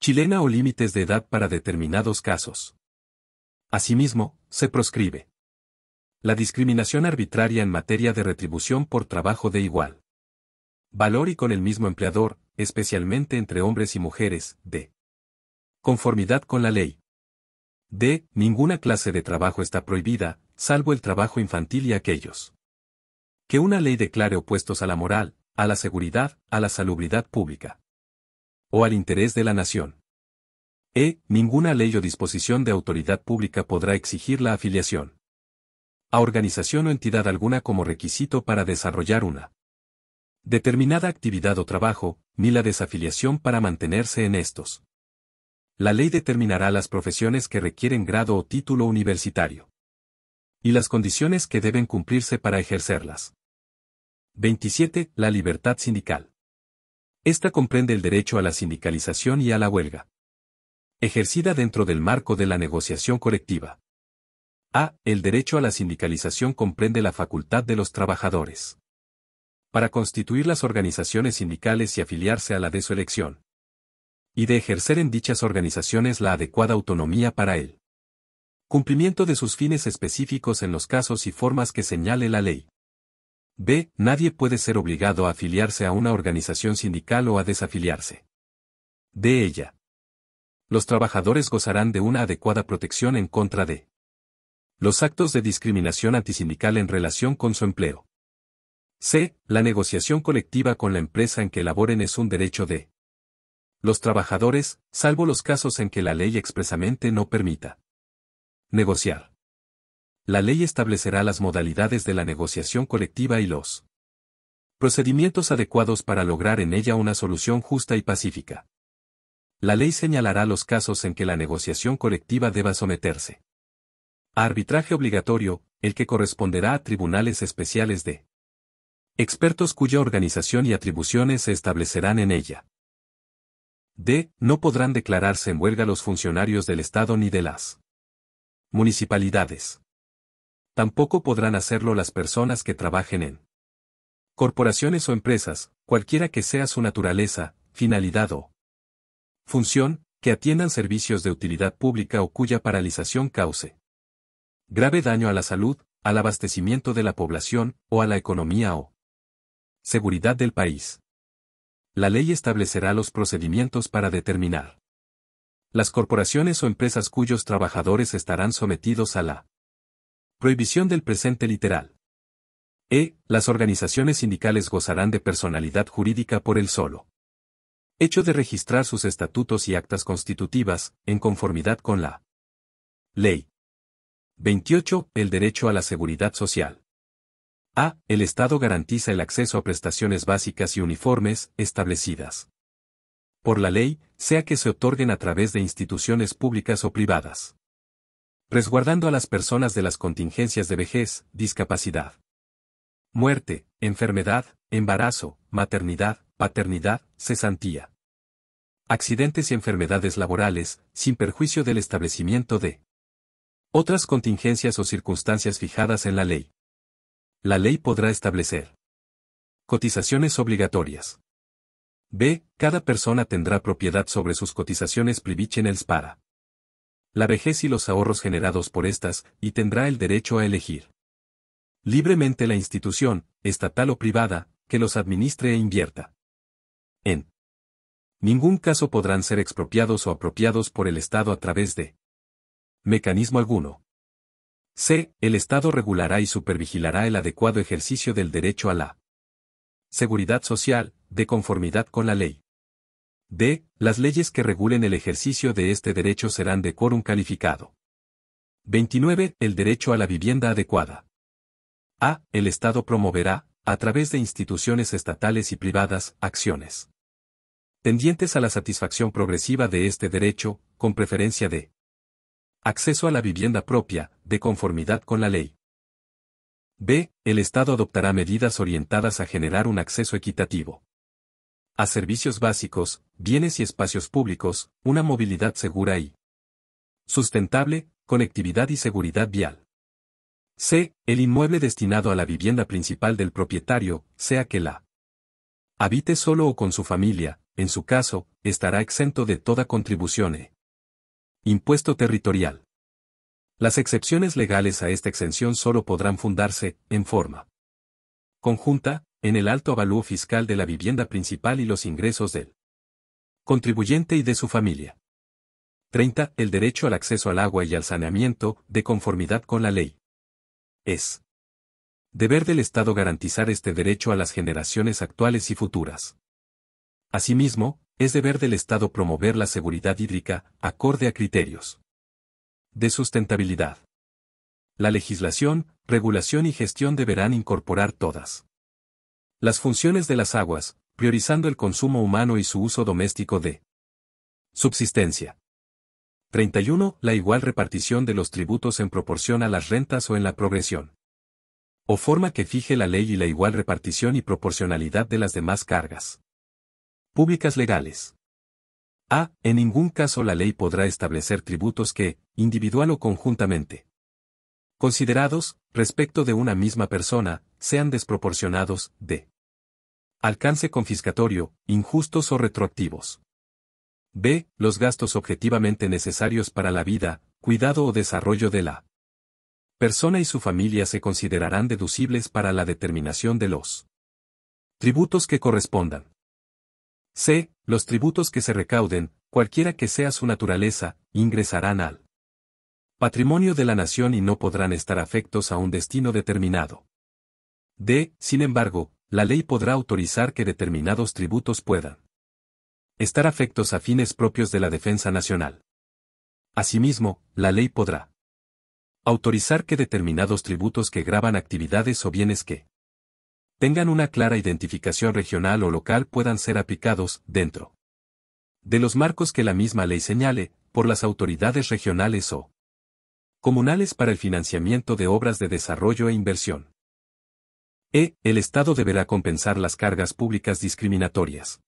Speaker 1: chilena o límites de edad para determinados casos. Asimismo, se proscribe la discriminación arbitraria en materia de retribución por trabajo de igual valor y con el mismo empleador, especialmente entre hombres y mujeres, de conformidad con la ley. D. Ninguna clase de trabajo está prohibida, salvo el trabajo infantil y aquellos que una ley declare opuestos a la moral, a la seguridad, a la salubridad pública o al interés de la nación. E. Ninguna ley o disposición de autoridad pública podrá exigir la afiliación a organización o entidad alguna como requisito para desarrollar una determinada actividad o trabajo, ni la desafiliación para mantenerse en estos. La ley determinará las profesiones que requieren grado o título universitario y las condiciones que deben cumplirse para ejercerlas. 27. La libertad sindical. Esta comprende el derecho a la sindicalización y a la huelga. Ejercida dentro del marco de la negociación colectiva. A. El derecho a la sindicalización comprende la facultad de los trabajadores. Para constituir las organizaciones sindicales y afiliarse a la de su elección. Y de ejercer en dichas organizaciones la adecuada autonomía para él. Cumplimiento de sus fines específicos en los casos y formas que señale la ley. B. Nadie puede ser obligado a afiliarse a una organización sindical o a desafiliarse. De ella. Los trabajadores gozarán de una adecuada protección en contra de los actos de discriminación antisindical en relación con su empleo. C. La negociación colectiva con la empresa en que laboren es un derecho de los trabajadores, salvo los casos en que la ley expresamente no permita negociar la ley establecerá las modalidades de la negociación colectiva y los procedimientos adecuados para lograr en ella una solución justa y pacífica. La ley señalará los casos en que la negociación colectiva deba someterse a arbitraje obligatorio, el que corresponderá a tribunales especiales de expertos cuya organización y atribuciones se establecerán en ella. D. No podrán declararse en huelga los funcionarios del Estado ni de las municipalidades tampoco podrán hacerlo las personas que trabajen en corporaciones o empresas, cualquiera que sea su naturaleza, finalidad o función, que atiendan servicios de utilidad pública o cuya paralización cause grave daño a la salud, al abastecimiento de la población, o a la economía o seguridad del país. La ley establecerá los procedimientos para determinar las corporaciones o empresas cuyos trabajadores estarán sometidos a la Prohibición del presente literal. E. Las organizaciones sindicales gozarán de personalidad jurídica por el solo hecho de registrar sus estatutos y actas constitutivas, en conformidad con la Ley 28. El derecho a la seguridad social. A. El Estado garantiza el acceso a prestaciones básicas y uniformes, establecidas por la ley, sea que se otorguen a través de instituciones públicas o privadas resguardando a las personas de las contingencias de vejez, discapacidad, muerte, enfermedad, embarazo, maternidad, paternidad, cesantía, accidentes y enfermedades laborales, sin perjuicio del establecimiento de otras contingencias o circunstancias fijadas en la ley. La ley podrá establecer cotizaciones obligatorias. B. Cada persona tendrá propiedad sobre sus cotizaciones en el SPARA la vejez y los ahorros generados por estas, y tendrá el derecho a elegir libremente la institución, estatal o privada, que los administre e invierta. En ningún caso podrán ser expropiados o apropiados por el Estado a través de mecanismo alguno. C. El Estado regulará y supervigilará el adecuado ejercicio del derecho a la seguridad social, de conformidad con la ley. D. Las leyes que regulen el ejercicio de este derecho serán de quórum calificado. 29. El derecho a la vivienda adecuada. A. El Estado promoverá, a través de instituciones estatales y privadas, acciones tendientes a la satisfacción progresiva de este derecho, con preferencia de acceso a la vivienda propia, de conformidad con la ley. B. El Estado adoptará medidas orientadas a generar un acceso equitativo a servicios básicos, bienes y espacios públicos, una movilidad segura y sustentable, conectividad y seguridad vial. C. El inmueble destinado a la vivienda principal del propietario, sea que la habite solo o con su familia, en su caso, estará exento de toda contribución e impuesto territorial. Las excepciones legales a esta exención solo podrán fundarse, en forma conjunta, en el alto avalúo fiscal de la vivienda principal y los ingresos del contribuyente y de su familia. 30. El derecho al acceso al agua y al saneamiento, de conformidad con la ley. Es deber del Estado garantizar este derecho a las generaciones actuales y futuras. Asimismo, es deber del Estado promover la seguridad hídrica, acorde a criterios de sustentabilidad. La legislación, regulación y gestión deberán incorporar todas las funciones de las aguas, priorizando el consumo humano y su uso doméstico de subsistencia. 31. La igual repartición de los tributos en proporción a las rentas o en la progresión. O forma que fije la ley y la igual repartición y proporcionalidad de las demás cargas públicas legales. A. En ningún caso la ley podrá establecer tributos que, individual o conjuntamente, considerados, respecto de una misma persona, sean desproporcionados, d. Alcance confiscatorio, injustos o retroactivos. b. Los gastos objetivamente necesarios para la vida, cuidado o desarrollo de la persona y su familia se considerarán deducibles para la determinación de los tributos que correspondan. c. Los tributos que se recauden, cualquiera que sea su naturaleza, ingresarán al patrimonio de la nación y no podrán estar afectos a un destino determinado. D. Sin embargo, la ley podrá autorizar que determinados tributos puedan estar afectos a fines propios de la defensa nacional. Asimismo, la ley podrá autorizar que determinados tributos que graban actividades o bienes que tengan una clara identificación regional o local puedan ser aplicados, dentro de los marcos que la misma ley señale, por las autoridades regionales o comunales para el financiamiento de obras de desarrollo e inversión. E. El Estado deberá compensar las cargas públicas discriminatorias.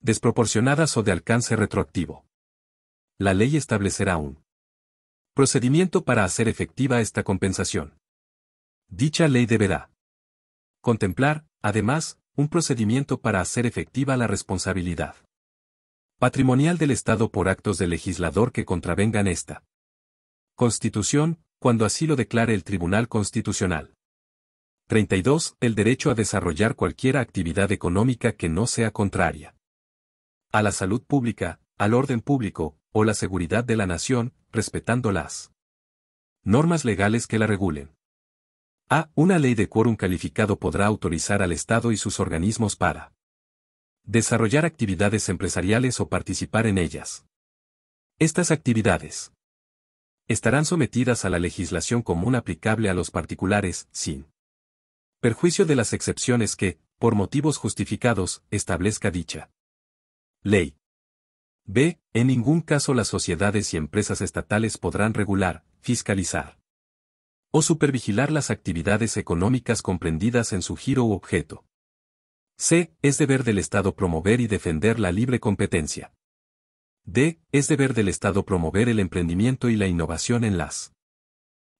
Speaker 1: Desproporcionadas o de alcance retroactivo. La ley establecerá un procedimiento para hacer efectiva esta compensación. Dicha ley deberá contemplar, además, un procedimiento para hacer efectiva la responsabilidad patrimonial del Estado por actos del legislador que contravengan esta Constitución, cuando así lo declare el Tribunal Constitucional. 32. El derecho a desarrollar cualquier actividad económica que no sea contraria a la salud pública, al orden público, o la seguridad de la nación, respetando las normas legales que la regulen. A. Una ley de quórum calificado podrá autorizar al Estado y sus organismos para desarrollar actividades empresariales o participar en ellas. Estas actividades estarán sometidas a la legislación común aplicable a los particulares, sin perjuicio de las excepciones que, por motivos justificados, establezca dicha ley. B. En ningún caso las sociedades y empresas estatales podrán regular, fiscalizar o supervigilar las actividades económicas comprendidas en su giro u objeto. C. Es deber del Estado promover y defender la libre competencia. D. Es deber del Estado promover el emprendimiento y la innovación en las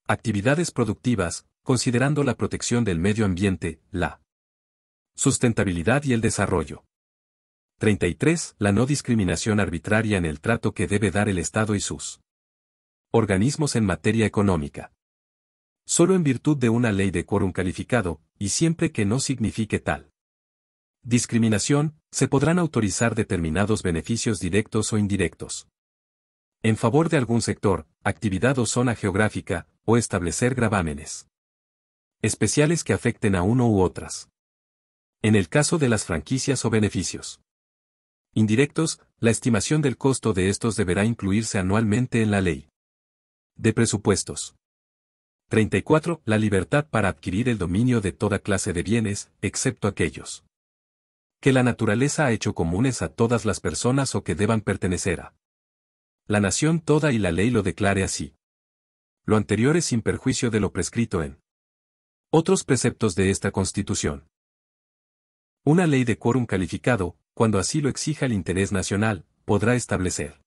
Speaker 1: actividades productivas, considerando la protección del medio ambiente, la sustentabilidad y el desarrollo. 33. La no discriminación arbitraria en el trato que debe dar el Estado y sus organismos en materia económica. Solo en virtud de una ley de quórum calificado, y siempre que no signifique tal discriminación, se podrán autorizar determinados beneficios directos o indirectos. En favor de algún sector, actividad o zona geográfica, o establecer gravámenes especiales que afecten a uno u otras. En el caso de las franquicias o beneficios indirectos, la estimación del costo de estos deberá incluirse anualmente en la ley de presupuestos. 34. La libertad para adquirir el dominio de toda clase de bienes, excepto aquellos que la naturaleza ha hecho comunes a todas las personas o que deban pertenecer a la nación toda y la ley lo declare así. Lo anterior es sin perjuicio de lo prescrito en otros preceptos de esta Constitución. Una ley de quórum calificado, cuando así lo exija el interés nacional, podrá establecer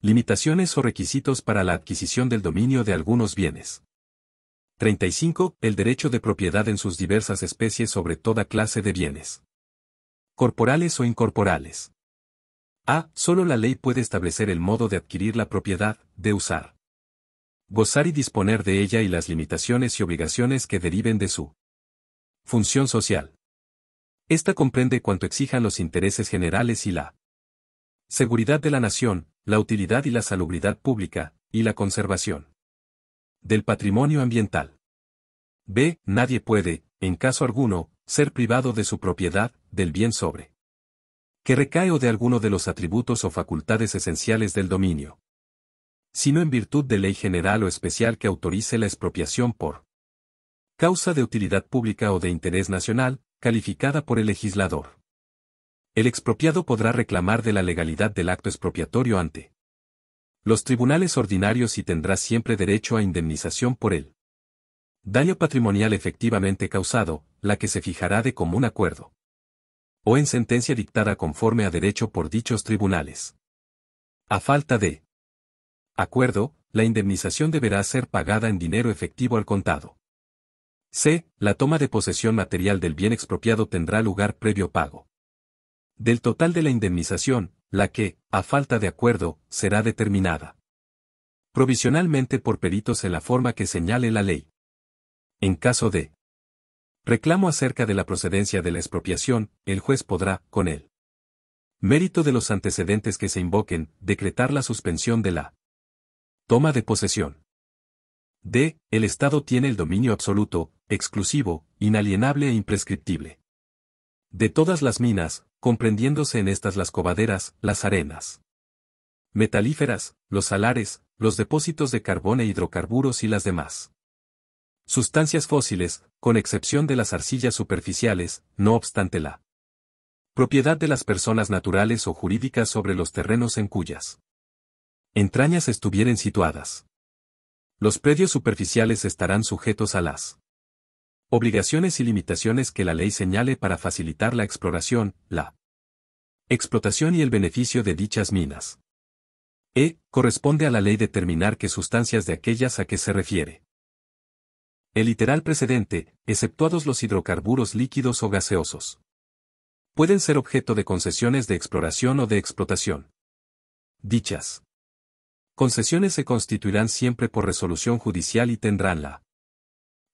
Speaker 1: limitaciones o requisitos para la adquisición del dominio de algunos bienes. 35. El derecho de propiedad en sus diversas especies sobre toda clase de bienes. Corporales o incorporales. A. Solo la ley puede establecer el modo de adquirir la propiedad, de usar gozar y disponer de ella y las limitaciones y obligaciones que deriven de su función social. Esta comprende cuanto exijan los intereses generales y la seguridad de la nación, la utilidad y la salubridad pública, y la conservación del patrimonio ambiental. B. Nadie puede, en caso alguno, ser privado de su propiedad, del bien sobre que recae o de alguno de los atributos o facultades esenciales del dominio sino en virtud de ley general o especial que autorice la expropiación por causa de utilidad pública o de interés nacional, calificada por el legislador. El expropiado podrá reclamar de la legalidad del acto expropiatorio ante los tribunales ordinarios y tendrá siempre derecho a indemnización por el daño patrimonial efectivamente causado, la que se fijará de común acuerdo o en sentencia dictada conforme a derecho por dichos tribunales. A falta de Acuerdo, la indemnización deberá ser pagada en dinero efectivo al contado. C. La toma de posesión material del bien expropiado tendrá lugar previo pago. Del total de la indemnización, la que, a falta de acuerdo, será determinada. Provisionalmente por peritos en la forma que señale la ley. En caso de reclamo acerca de la procedencia de la expropiación, el juez podrá, con el mérito de los antecedentes que se invoquen, decretar la suspensión de la Toma de posesión. D. El Estado tiene el dominio absoluto, exclusivo, inalienable e imprescriptible. De todas las minas, comprendiéndose en estas las cobaderas, las arenas metalíferas, los salares, los depósitos de carbón e hidrocarburos y las demás. Sustancias fósiles, con excepción de las arcillas superficiales, no obstante la propiedad de las personas naturales o jurídicas sobre los terrenos en cuyas entrañas estuvieren situadas. Los predios superficiales estarán sujetos a las obligaciones y limitaciones que la ley señale para facilitar la exploración, la explotación y el beneficio de dichas minas. E. Corresponde a la ley determinar qué sustancias de aquellas a que se refiere. El literal precedente, exceptuados los hidrocarburos líquidos o gaseosos. Pueden ser objeto de concesiones de exploración o de explotación. Dichas Concesiones se constituirán siempre por resolución judicial y tendrán la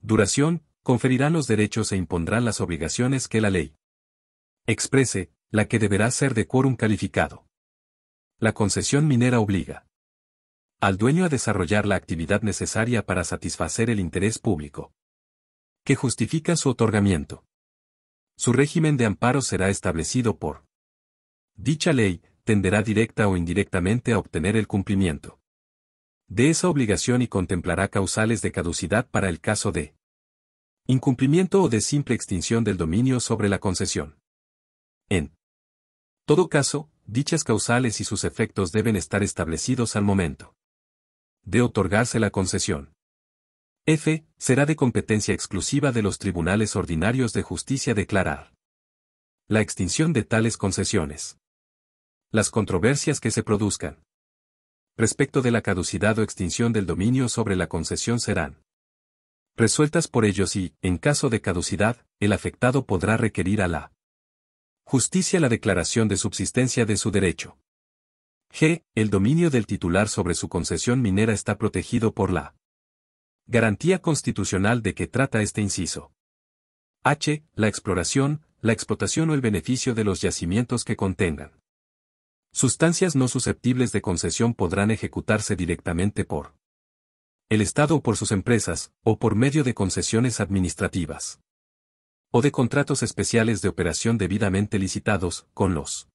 Speaker 1: duración, conferirán los derechos e impondrán las obligaciones que la ley exprese, la que deberá ser de quórum calificado. La concesión minera obliga al dueño a desarrollar la actividad necesaria para satisfacer el interés público que justifica su otorgamiento. Su régimen de amparo será establecido por dicha ley, tenderá directa o indirectamente a obtener el cumplimiento de esa obligación y contemplará causales de caducidad para el caso de incumplimiento o de simple extinción del dominio sobre la concesión. En todo caso, dichas causales y sus efectos deben estar establecidos al momento de otorgarse la concesión. F. Será de competencia exclusiva de los tribunales ordinarios de justicia declarar la extinción de tales concesiones las controversias que se produzcan respecto de la caducidad o extinción del dominio sobre la concesión serán resueltas por ellos y, en caso de caducidad, el afectado podrá requerir a la justicia la declaración de subsistencia de su derecho. G. El dominio del titular sobre su concesión minera está protegido por la garantía constitucional de que trata este inciso. H. La exploración, la explotación o el beneficio de los yacimientos que contengan Sustancias no susceptibles de concesión podrán ejecutarse directamente por el Estado o por sus empresas, o por medio de concesiones administrativas. O de contratos especiales de operación debidamente licitados, con los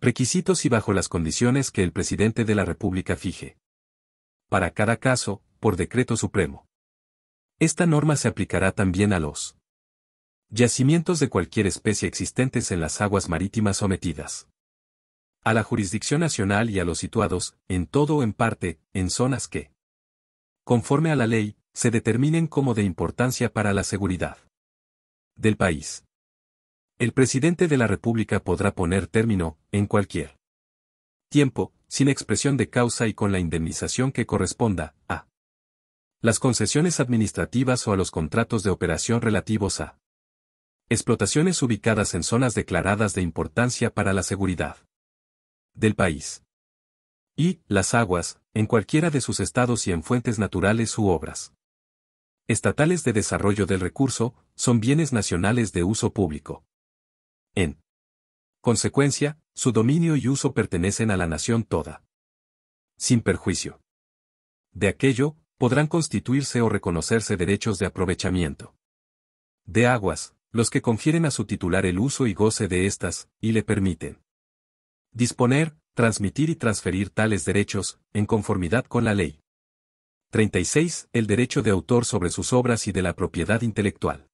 Speaker 1: requisitos y bajo las condiciones que el presidente de la República fije. Para cada caso, por decreto supremo. Esta norma se aplicará también a los yacimientos de cualquier especie existentes en las aguas marítimas sometidas a la jurisdicción nacional y a los situados, en todo o en parte, en zonas que, conforme a la ley, se determinen como de importancia para la seguridad del país. El presidente de la República podrá poner término, en cualquier tiempo, sin expresión de causa y con la indemnización que corresponda, a las concesiones administrativas o a los contratos de operación relativos a explotaciones ubicadas en zonas declaradas de importancia para la seguridad del país. Y, las aguas, en cualquiera de sus estados y en fuentes naturales u obras. Estatales de desarrollo del recurso, son bienes nacionales de uso público. En consecuencia, su dominio y uso pertenecen a la nación toda. Sin perjuicio de aquello, podrán constituirse o reconocerse derechos de aprovechamiento. De aguas, los que confieren a su titular el uso y goce de estas, y le permiten Disponer, transmitir y transferir tales derechos, en conformidad con la ley. 36. El derecho de autor sobre sus obras y de la propiedad intelectual.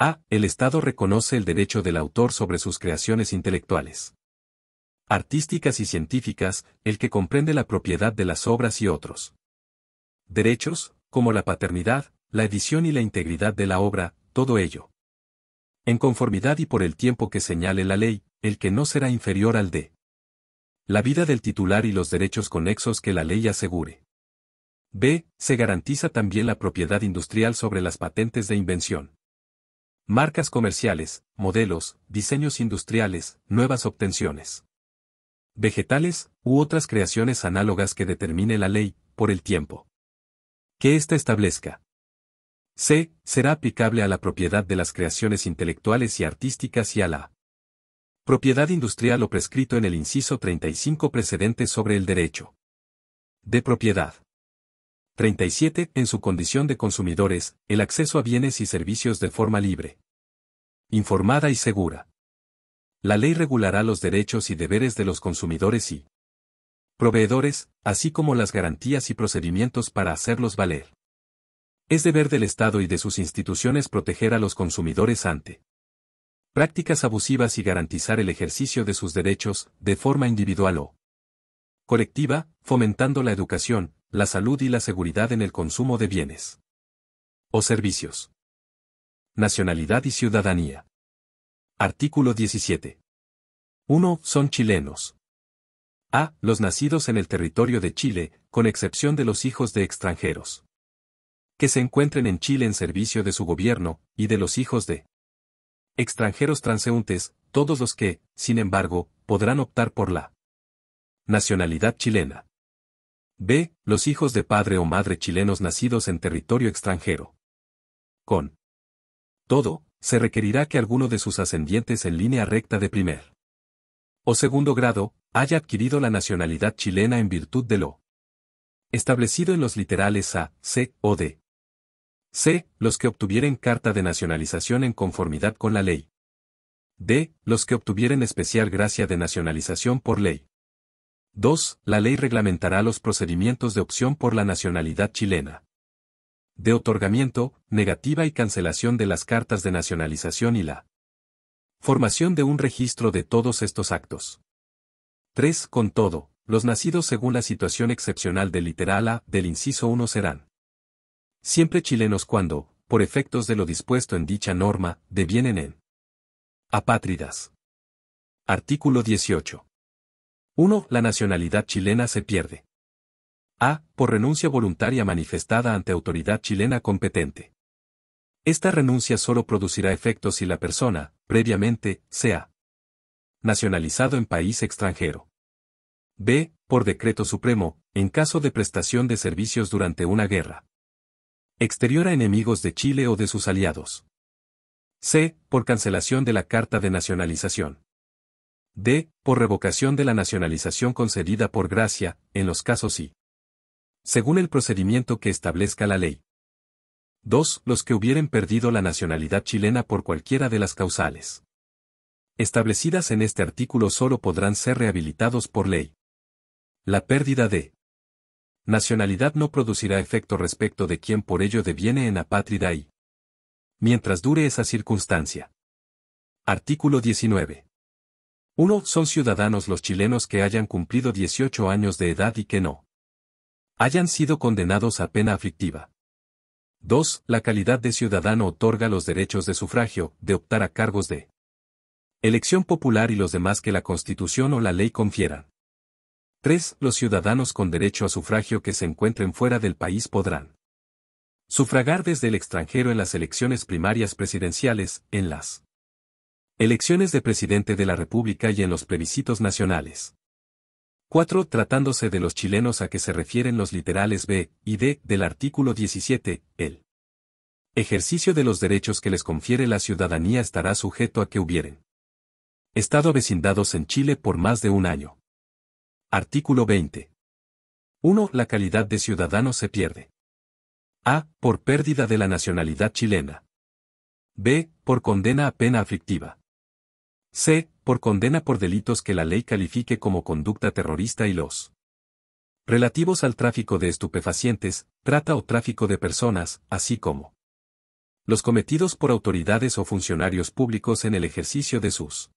Speaker 1: A. El Estado reconoce el derecho del autor sobre sus creaciones intelectuales. Artísticas y científicas, el que comprende la propiedad de las obras y otros. Derechos, como la paternidad, la edición y la integridad de la obra, todo ello en conformidad y por el tiempo que señale la ley, el que no será inferior al de la vida del titular y los derechos conexos que la ley asegure. B. Se garantiza también la propiedad industrial sobre las patentes de invención. Marcas comerciales, modelos, diseños industriales, nuevas obtenciones. Vegetales, u otras creaciones análogas que determine la ley, por el tiempo. Que ésta establezca. C. Será aplicable a la propiedad de las creaciones intelectuales y artísticas y a la propiedad industrial o prescrito en el inciso 35 precedente sobre el derecho de propiedad. 37. En su condición de consumidores, el acceso a bienes y servicios de forma libre, informada y segura. La ley regulará los derechos y deberes de los consumidores y proveedores, así como las garantías y procedimientos para hacerlos valer. Es deber del Estado y de sus instituciones proteger a los consumidores ante prácticas abusivas y garantizar el ejercicio de sus derechos, de forma individual o colectiva, fomentando la educación, la salud y la seguridad en el consumo de bienes o servicios. Nacionalidad y ciudadanía. Artículo 17. 1. Son chilenos. A. Los nacidos en el territorio de Chile, con excepción de los hijos de extranjeros que se encuentren en Chile en servicio de su gobierno, y de los hijos de extranjeros transeúntes, todos los que, sin embargo, podrán optar por la nacionalidad chilena. B. Los hijos de padre o madre chilenos nacidos en territorio extranjero. Con todo, se requerirá que alguno de sus ascendientes en línea recta de primer o segundo grado haya adquirido la nacionalidad chilena en virtud de lo establecido en los literales A, C o D. C. Los que obtuvieren carta de nacionalización en conformidad con la ley. D. Los que obtuvieren especial gracia de nacionalización por ley. 2. La ley reglamentará los procedimientos de opción por la nacionalidad chilena. De otorgamiento, negativa y cancelación de las cartas de nacionalización y la formación de un registro de todos estos actos. 3. Con todo, los nacidos según la situación excepcional del literal A del inciso 1 serán siempre chilenos cuando, por efectos de lo dispuesto en dicha norma, devienen en apátridas. Artículo 18. 1. La nacionalidad chilena se pierde. A. Por renuncia voluntaria manifestada ante autoridad chilena competente. Esta renuncia solo producirá efectos si la persona, previamente, sea nacionalizado en país extranjero. B. Por decreto supremo, en caso de prestación de servicios durante una guerra. Exterior a enemigos de Chile o de sus aliados. C. Por cancelación de la Carta de Nacionalización. D. Por revocación de la nacionalización concedida por gracia, en los casos y. Según el procedimiento que establezca la ley. 2. Los que hubieren perdido la nacionalidad chilena por cualquiera de las causales. Establecidas en este artículo solo podrán ser rehabilitados por ley. La pérdida de nacionalidad no producirá efecto respecto de quien por ello deviene en apátrida y mientras dure esa circunstancia. Artículo 19. 1. Son ciudadanos los chilenos que hayan cumplido 18 años de edad y que no hayan sido condenados a pena aflictiva. 2. La calidad de ciudadano otorga los derechos de sufragio, de optar a cargos de elección popular y los demás que la Constitución o la ley confieran. 3. Los ciudadanos con derecho a sufragio que se encuentren fuera del país podrán sufragar desde el extranjero en las elecciones primarias presidenciales, en las elecciones de presidente de la República y en los plebiscitos nacionales. 4. Tratándose de los chilenos a que se refieren los literales B y D del artículo 17, el ejercicio de los derechos que les confiere la ciudadanía estará sujeto a que hubieren estado vecindados en Chile por más de un año. Artículo 20. 1. La calidad de ciudadano se pierde. A. Por pérdida de la nacionalidad chilena. B. Por condena a pena aflictiva. C. Por condena por delitos que la ley califique como conducta terrorista y los relativos al tráfico de estupefacientes, trata o tráfico de personas, así como los cometidos por autoridades o funcionarios públicos en el ejercicio de sus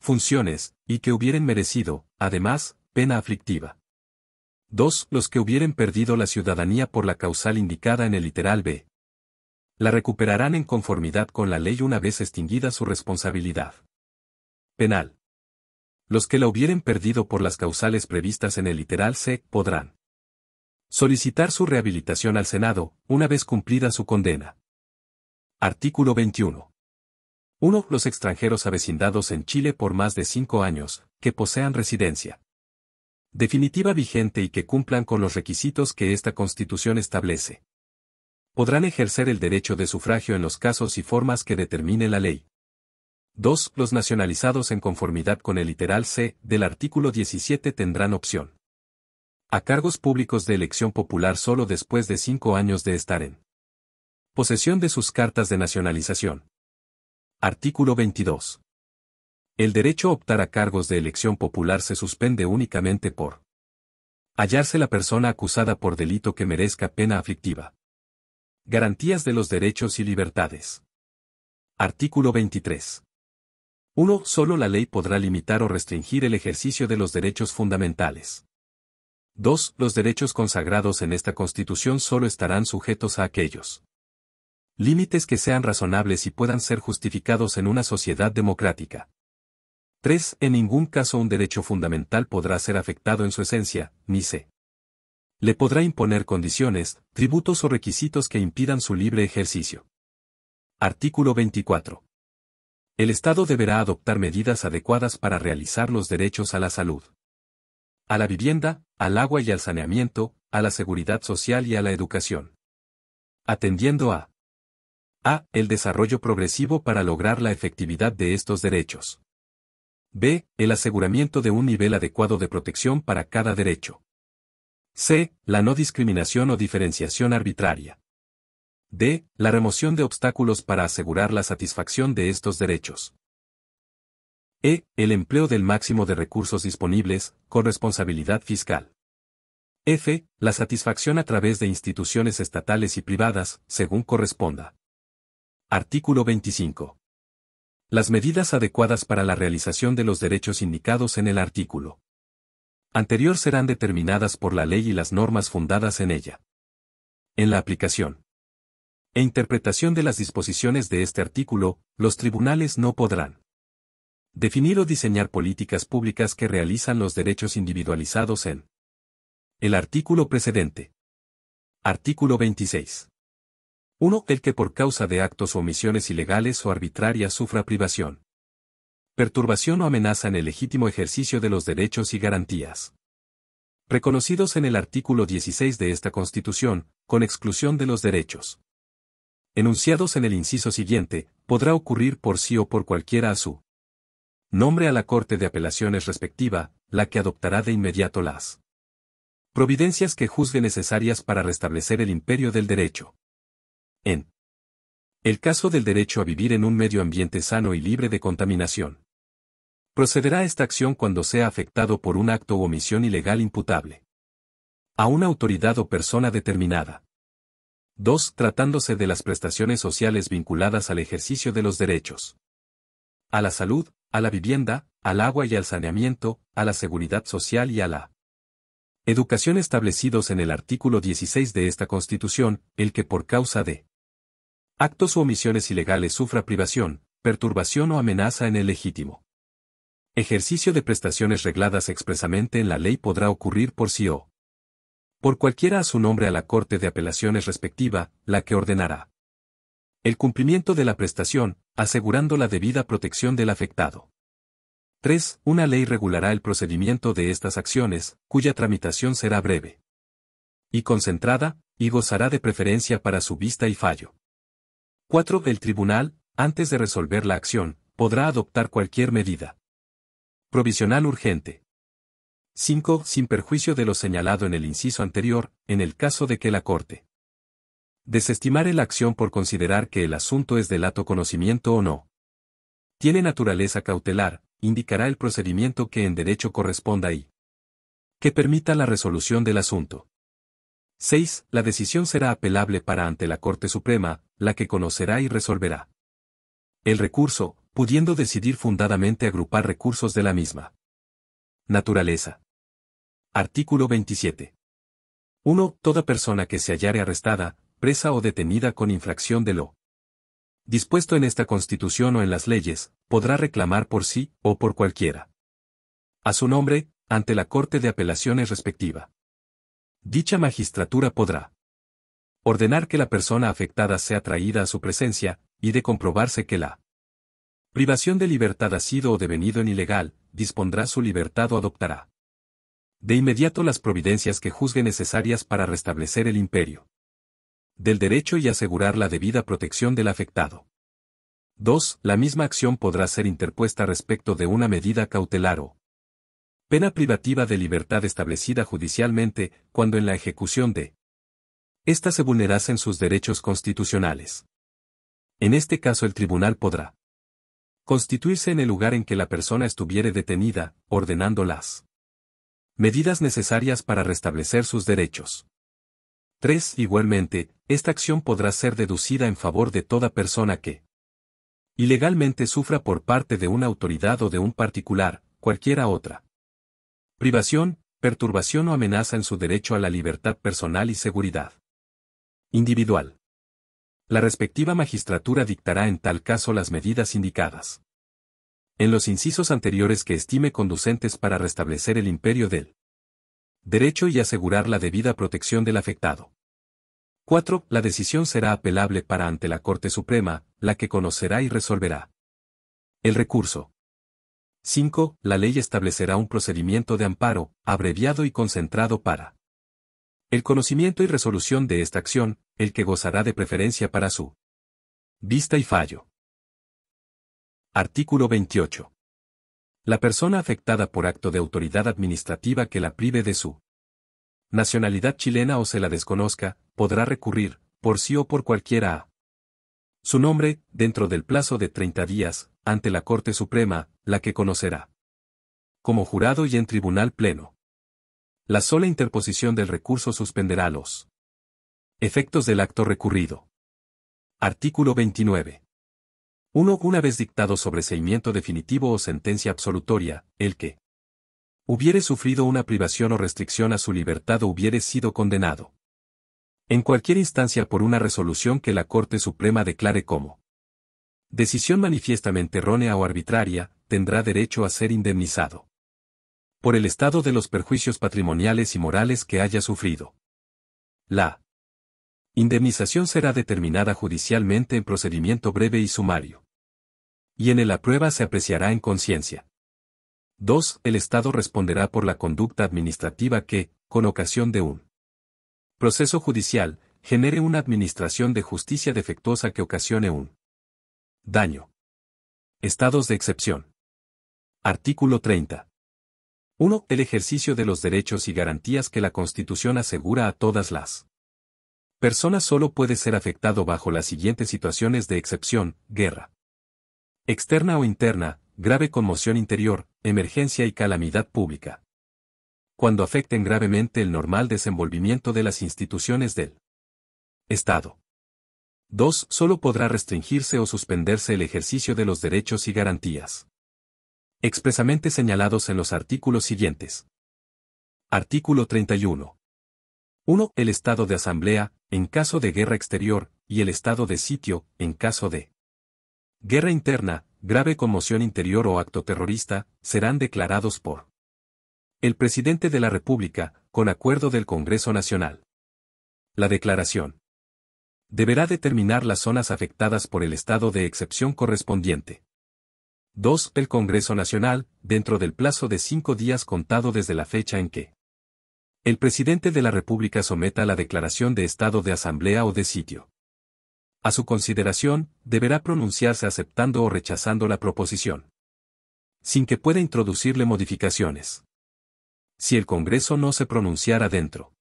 Speaker 1: funciones, y que hubieran merecido, además, pena aflictiva. 2. Los que hubieren perdido la ciudadanía por la causal indicada en el literal B. La recuperarán en conformidad con la ley una vez extinguida su responsabilidad. Penal. Los que la hubieren perdido por las causales previstas en el literal C podrán solicitar su rehabilitación al Senado, una vez cumplida su condena. Artículo 21. 1. Los extranjeros avecindados en Chile por más de cinco años, que posean residencia definitiva vigente y que cumplan con los requisitos que esta Constitución establece. Podrán ejercer el derecho de sufragio en los casos y formas que determine la ley. 2. Los nacionalizados en conformidad con el literal C del artículo 17 tendrán opción a cargos públicos de elección popular solo después de cinco años de estar en posesión de sus cartas de nacionalización. Artículo 22. El derecho a optar a cargos de elección popular se suspende únicamente por hallarse la persona acusada por delito que merezca pena aflictiva. Garantías de los derechos y libertades. Artículo 23. 1. Solo la ley podrá limitar o restringir el ejercicio de los derechos fundamentales. 2. Los derechos consagrados en esta Constitución solo estarán sujetos a aquellos límites que sean razonables y puedan ser justificados en una sociedad democrática. 3. En ningún caso un derecho fundamental podrá ser afectado en su esencia, ni se le podrá imponer condiciones, tributos o requisitos que impidan su libre ejercicio. Artículo 24. El Estado deberá adoptar medidas adecuadas para realizar los derechos a la salud, a la vivienda, al agua y al saneamiento, a la seguridad social y a la educación. Atendiendo a a. El desarrollo progresivo para lograr la efectividad de estos derechos. B. El aseguramiento de un nivel adecuado de protección para cada derecho. C. La no discriminación o diferenciación arbitraria. D. La remoción de obstáculos para asegurar la satisfacción de estos derechos. E. El empleo del máximo de recursos disponibles, con responsabilidad fiscal. F. La satisfacción a través de instituciones estatales y privadas, según corresponda. Artículo 25. Las medidas adecuadas para la realización de los derechos indicados en el artículo anterior serán determinadas por la ley y las normas fundadas en ella. En la aplicación e interpretación de las disposiciones de este artículo, los tribunales no podrán definir o diseñar políticas públicas que realizan los derechos individualizados en el artículo precedente. Artículo 26. 1. El que por causa de actos o omisiones ilegales o arbitrarias sufra privación. Perturbación o amenaza en el legítimo ejercicio de los derechos y garantías. Reconocidos en el artículo 16 de esta Constitución, con exclusión de los derechos. Enunciados en el inciso siguiente, podrá ocurrir por sí o por cualquiera a su nombre a la Corte de Apelaciones respectiva, la que adoptará de inmediato las providencias que juzgue necesarias para restablecer el imperio del derecho. En el caso del derecho a vivir en un medio ambiente sano y libre de contaminación. Procederá esta acción cuando sea afectado por un acto o omisión ilegal imputable. A una autoridad o persona determinada. 2. Tratándose de las prestaciones sociales vinculadas al ejercicio de los derechos. A la salud, a la vivienda, al agua y al saneamiento, a la seguridad social y a la educación establecidos en el artículo 16 de esta Constitución, el que por causa de actos u omisiones ilegales sufra privación, perturbación o amenaza en el legítimo. Ejercicio de prestaciones regladas expresamente en la ley podrá ocurrir por sí o por cualquiera a su nombre a la Corte de Apelaciones respectiva, la que ordenará el cumplimiento de la prestación, asegurando la debida protección del afectado. 3. Una ley regulará el procedimiento de estas acciones, cuya tramitación será breve y concentrada, y gozará de preferencia para su vista y fallo. 4. El tribunal, antes de resolver la acción, podrá adoptar cualquier medida. Provisional urgente. 5. Sin perjuicio de lo señalado en el inciso anterior, en el caso de que la Corte desestimare la acción por considerar que el asunto es de lato conocimiento o no. Tiene naturaleza cautelar, indicará el procedimiento que en derecho corresponda y que permita la resolución del asunto. 6. La decisión será apelable para ante la Corte Suprema, la que conocerá y resolverá. El recurso, pudiendo decidir fundadamente agrupar recursos de la misma. Naturaleza. Artículo 27. 1. Toda persona que se hallare arrestada, presa o detenida con infracción de lo dispuesto en esta Constitución o en las leyes, podrá reclamar por sí o por cualquiera. A su nombre, ante la Corte de Apelaciones respectiva. Dicha magistratura podrá ordenar que la persona afectada sea traída a su presencia, y de comprobarse que la privación de libertad ha sido o devenido en ilegal, dispondrá su libertad o adoptará de inmediato las providencias que juzgue necesarias para restablecer el imperio del derecho y asegurar la debida protección del afectado. 2. La misma acción podrá ser interpuesta respecto de una medida cautelar o Pena privativa de libertad establecida judicialmente, cuando en la ejecución de ésta se vulnerasen sus derechos constitucionales. En este caso el tribunal podrá constituirse en el lugar en que la persona estuviere detenida, ordenando las medidas necesarias para restablecer sus derechos. 3. Igualmente, esta acción podrá ser deducida en favor de toda persona que ilegalmente sufra por parte de una autoridad o de un particular, cualquiera otra privación, perturbación o amenaza en su derecho a la libertad personal y seguridad individual. La respectiva magistratura dictará en tal caso las medidas indicadas. En los incisos anteriores que estime conducentes para restablecer el imperio del derecho y asegurar la debida protección del afectado. 4. La decisión será apelable para ante la Corte Suprema, la que conocerá y resolverá el recurso. 5. La ley establecerá un procedimiento de amparo, abreviado y concentrado para el conocimiento y resolución de esta acción, el que gozará de preferencia para su vista y fallo. Artículo 28. La persona afectada por acto de autoridad administrativa que la prive de su nacionalidad chilena o se la desconozca, podrá recurrir, por sí o por cualquiera, a su nombre, dentro del plazo de 30 días, ante la Corte Suprema, la que conocerá. Como jurado y en tribunal pleno. La sola interposición del recurso suspenderá los efectos del acto recurrido. Artículo 29. 1. Una vez dictado sobreseimiento definitivo o sentencia absolutoria, el que hubiere sufrido una privación o restricción a su libertad o hubiere sido condenado en cualquier instancia por una resolución que la Corte Suprema declare como decisión manifiestamente errónea o arbitraria, tendrá derecho a ser indemnizado por el estado de los perjuicios patrimoniales y morales que haya sufrido. La indemnización será determinada judicialmente en procedimiento breve y sumario. Y en el aprueba se apreciará en conciencia. 2. El Estado responderá por la conducta administrativa que, con ocasión de un proceso judicial, genere una administración de justicia defectuosa que ocasione un daño. Estados de excepción. Artículo 30. 1. El ejercicio de los derechos y garantías que la Constitución asegura a todas las personas solo puede ser afectado bajo las siguientes situaciones de excepción, guerra externa o interna, grave conmoción interior, emergencia y calamidad pública cuando afecten gravemente el normal desenvolvimiento de las instituciones del Estado. 2. Solo podrá restringirse o suspenderse el ejercicio de los derechos y garantías. Expresamente señalados en los artículos siguientes. Artículo 31. 1. El estado de asamblea, en caso de guerra exterior, y el estado de sitio, en caso de guerra interna, grave conmoción interior o acto terrorista, serán declarados por el presidente de la República, con acuerdo del Congreso Nacional. La declaración. Deberá determinar las zonas afectadas por el estado de excepción correspondiente. 2. El Congreso Nacional, dentro del plazo de cinco días contado desde la fecha en que el presidente de la República someta la declaración de estado de asamblea o de sitio. A su consideración, deberá pronunciarse aceptando o rechazando la proposición. Sin que pueda introducirle modificaciones si el Congreso no se pronunciara dentro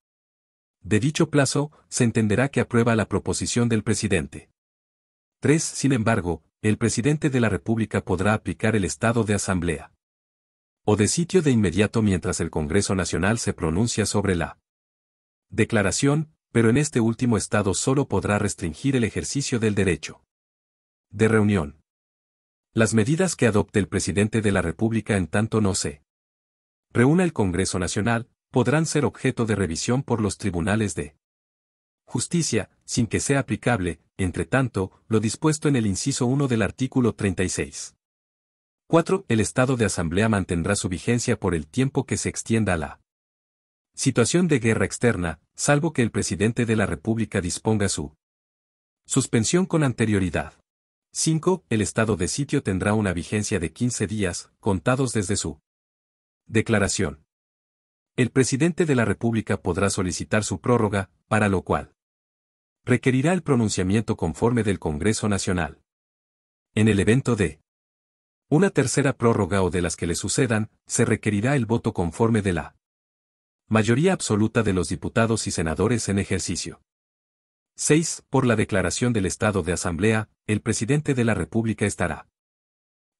Speaker 1: de dicho plazo, se entenderá que aprueba la proposición del presidente. 3. Sin embargo, el presidente de la República podrá aplicar el estado de asamblea o de sitio de inmediato mientras el Congreso Nacional se pronuncia sobre la declaración, pero en este último estado solo podrá restringir el ejercicio del derecho de reunión. Las medidas que adopte el presidente de la República en tanto no se reúna el Congreso Nacional, podrán ser objeto de revisión por los tribunales de justicia, sin que sea aplicable, entre tanto, lo dispuesto en el inciso 1 del artículo 36. 4. El estado de asamblea mantendrá su vigencia por el tiempo que se extienda la situación de guerra externa, salvo que el presidente de la República disponga su suspensión con anterioridad. 5. El estado de sitio tendrá una vigencia de 15 días, contados desde su Declaración. El presidente de la República podrá solicitar su prórroga, para lo cual requerirá el pronunciamiento conforme del Congreso Nacional. En el evento de una tercera prórroga o de las que le sucedan, se requerirá el voto conforme de la mayoría absoluta de los diputados y senadores en ejercicio. 6. Por la declaración del estado de asamblea, el presidente de la República estará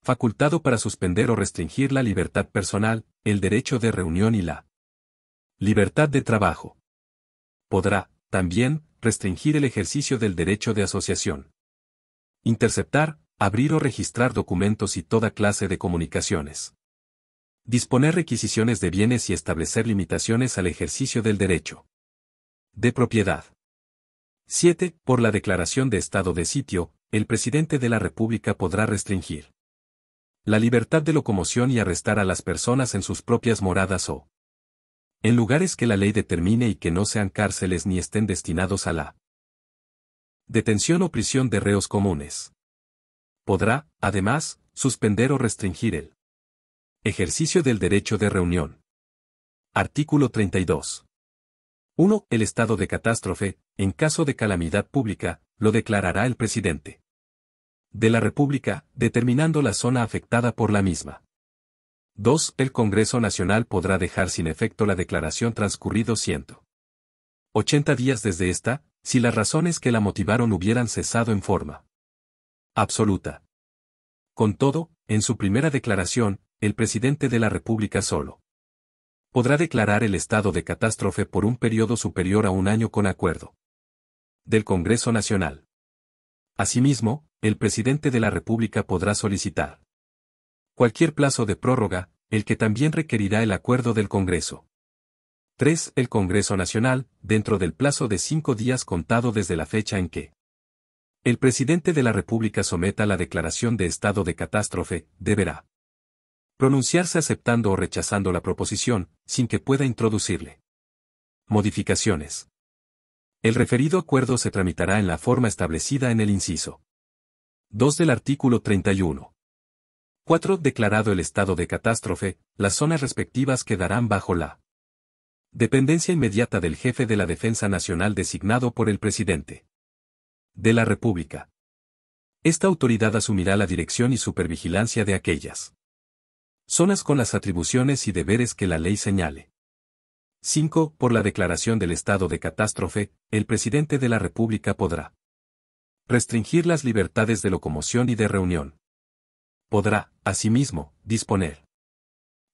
Speaker 1: facultado para suspender o restringir la libertad personal, el derecho de reunión y la libertad de trabajo. Podrá, también, restringir el ejercicio del derecho de asociación. Interceptar, abrir o registrar documentos y toda clase de comunicaciones. Disponer requisiciones de bienes y establecer limitaciones al ejercicio del derecho de propiedad. 7. Por la declaración de estado de sitio, el presidente de la República podrá restringir la libertad de locomoción y arrestar a las personas en sus propias moradas o en lugares que la ley determine y que no sean cárceles ni estén destinados a la detención o prisión de reos comunes. Podrá, además, suspender o restringir el ejercicio del derecho de reunión. Artículo 32. 1. El estado de catástrofe, en caso de calamidad pública, lo declarará el presidente de la República, determinando la zona afectada por la misma. 2. El Congreso Nacional podrá dejar sin efecto la declaración transcurrido 180 días desde esta, si las razones que la motivaron hubieran cesado en forma absoluta. Con todo, en su primera declaración, el presidente de la República solo podrá declarar el estado de catástrofe por un periodo superior a un año con acuerdo del Congreso Nacional. Asimismo, el presidente de la República podrá solicitar cualquier plazo de prórroga, el que también requerirá el acuerdo del Congreso. 3. El Congreso Nacional, dentro del plazo de cinco días contado desde la fecha en que el presidente de la República someta la declaración de estado de catástrofe, deberá pronunciarse aceptando o rechazando la proposición, sin que pueda introducirle modificaciones. El referido acuerdo se tramitará en la forma establecida en el inciso 2 del artículo 31. 4. Declarado el estado de catástrofe, las zonas respectivas quedarán bajo la dependencia inmediata del jefe de la Defensa Nacional designado por el presidente de la República. Esta autoridad asumirá la dirección y supervigilancia de aquellas zonas con las atribuciones y deberes que la ley señale. 5. Por la declaración del estado de catástrofe, el presidente de la República podrá restringir las libertades de locomoción y de reunión. Podrá, asimismo, disponer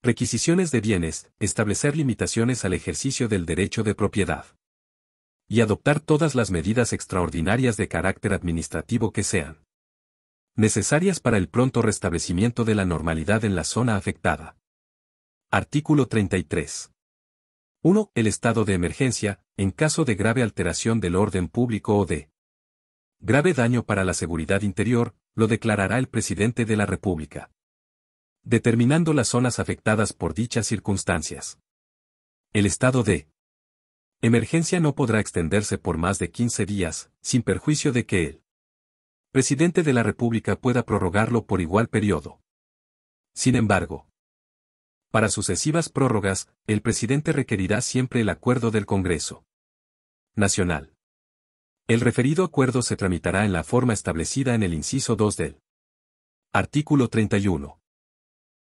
Speaker 1: requisiciones de bienes, establecer limitaciones al ejercicio del derecho de propiedad y adoptar todas las medidas extraordinarias de carácter administrativo que sean necesarias para el pronto restablecimiento de la normalidad en la zona afectada. Artículo 33. 1. El estado de emergencia, en caso de grave alteración del orden público o de grave daño para la seguridad interior, lo declarará el presidente de la República. Determinando las zonas afectadas por dichas circunstancias. El estado de emergencia no podrá extenderse por más de 15 días, sin perjuicio de que el presidente de la República pueda prorrogarlo por igual periodo. Sin embargo, para sucesivas prórrogas, el presidente requerirá siempre el acuerdo del Congreso Nacional. El referido acuerdo se tramitará en la forma establecida en el inciso 2 del artículo 31.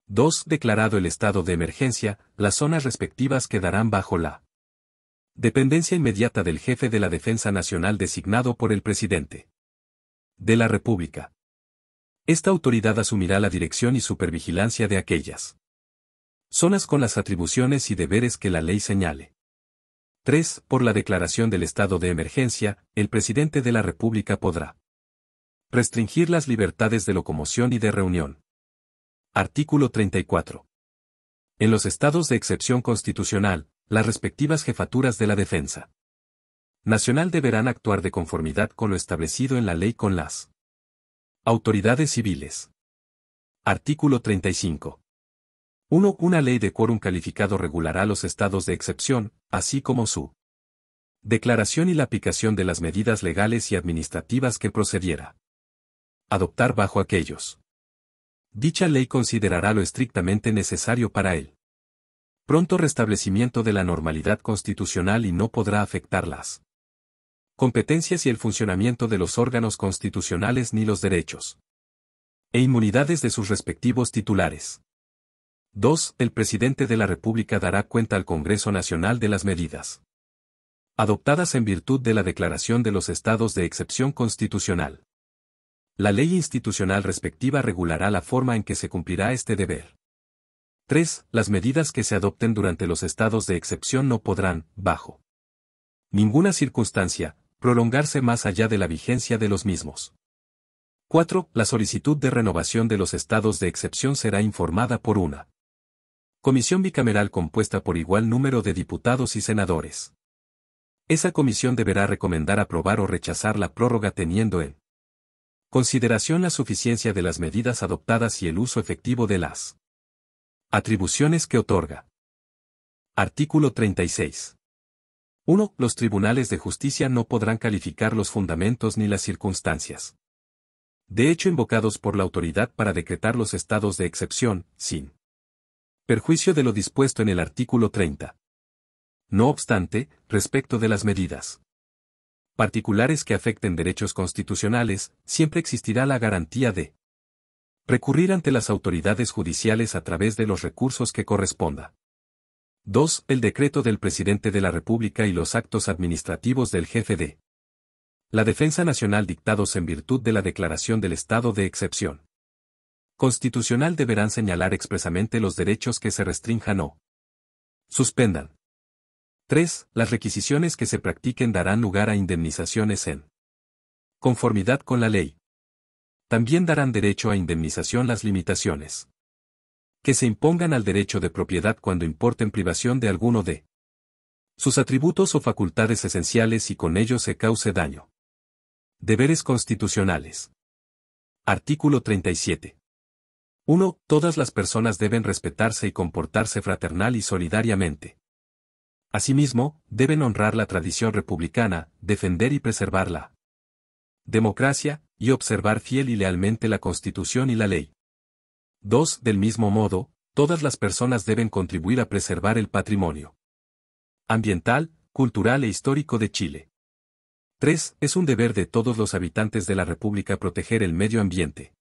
Speaker 1: 2. Declarado el estado de emergencia, las zonas respectivas quedarán bajo la dependencia inmediata del jefe de la Defensa Nacional designado por el presidente de la República. Esta autoridad asumirá la dirección y supervigilancia de aquellas zonas con las atribuciones y deberes que la ley señale. 3. Por la declaración del estado de emergencia, el presidente de la República podrá restringir las libertades de locomoción y de reunión. Artículo 34. En los estados de excepción constitucional, las respectivas jefaturas de la defensa nacional deberán actuar de conformidad con lo establecido en la ley con las autoridades civiles. Artículo 35. 1. Una ley de quórum calificado regulará los estados de excepción, así como su declaración y la aplicación de las medidas legales y administrativas que procediera adoptar bajo aquellos. Dicha ley considerará lo estrictamente necesario para él. Pronto restablecimiento de la normalidad constitucional y no podrá afectar las competencias y el funcionamiento de los órganos constitucionales ni los derechos e inmunidades de sus respectivos titulares. 2. El presidente de la República dará cuenta al Congreso Nacional de las medidas adoptadas en virtud de la declaración de los estados de excepción constitucional. La ley institucional respectiva regulará la forma en que se cumplirá este deber. 3. Las medidas que se adopten durante los estados de excepción no podrán, bajo ninguna circunstancia, prolongarse más allá de la vigencia de los mismos. 4. La solicitud de renovación de los estados de excepción será informada por una Comisión bicameral compuesta por igual número de diputados y senadores. Esa comisión deberá recomendar aprobar o rechazar la prórroga teniendo en consideración la suficiencia de las medidas adoptadas y el uso efectivo de las atribuciones que otorga. Artículo 36. 1. Los tribunales de justicia no podrán calificar los fundamentos ni las circunstancias. De hecho, invocados por la autoridad para decretar los estados de excepción, sin perjuicio de lo dispuesto en el artículo 30. No obstante, respecto de las medidas particulares que afecten derechos constitucionales, siempre existirá la garantía de recurrir ante las autoridades judiciales a través de los recursos que corresponda. 2. El decreto del presidente de la República y los actos administrativos del jefe de la Defensa Nacional dictados en virtud de la declaración del estado de excepción. Constitucional deberán señalar expresamente los derechos que se restrinjan o suspendan. 3. Las requisiciones que se practiquen darán lugar a indemnizaciones en conformidad con la ley. También darán derecho a indemnización las limitaciones que se impongan al derecho de propiedad cuando importen privación de alguno de sus atributos o facultades esenciales y con ello se cause daño. Deberes constitucionales. Artículo 37. 1. Todas las personas deben respetarse y comportarse fraternal y solidariamente. Asimismo, deben honrar la tradición republicana, defender y preservar la democracia, y observar fiel y lealmente la Constitución y la ley. 2. Del mismo modo, todas las personas deben contribuir a preservar el patrimonio ambiental, cultural e histórico de Chile. 3. Es un deber de todos los habitantes de la República proteger el medio ambiente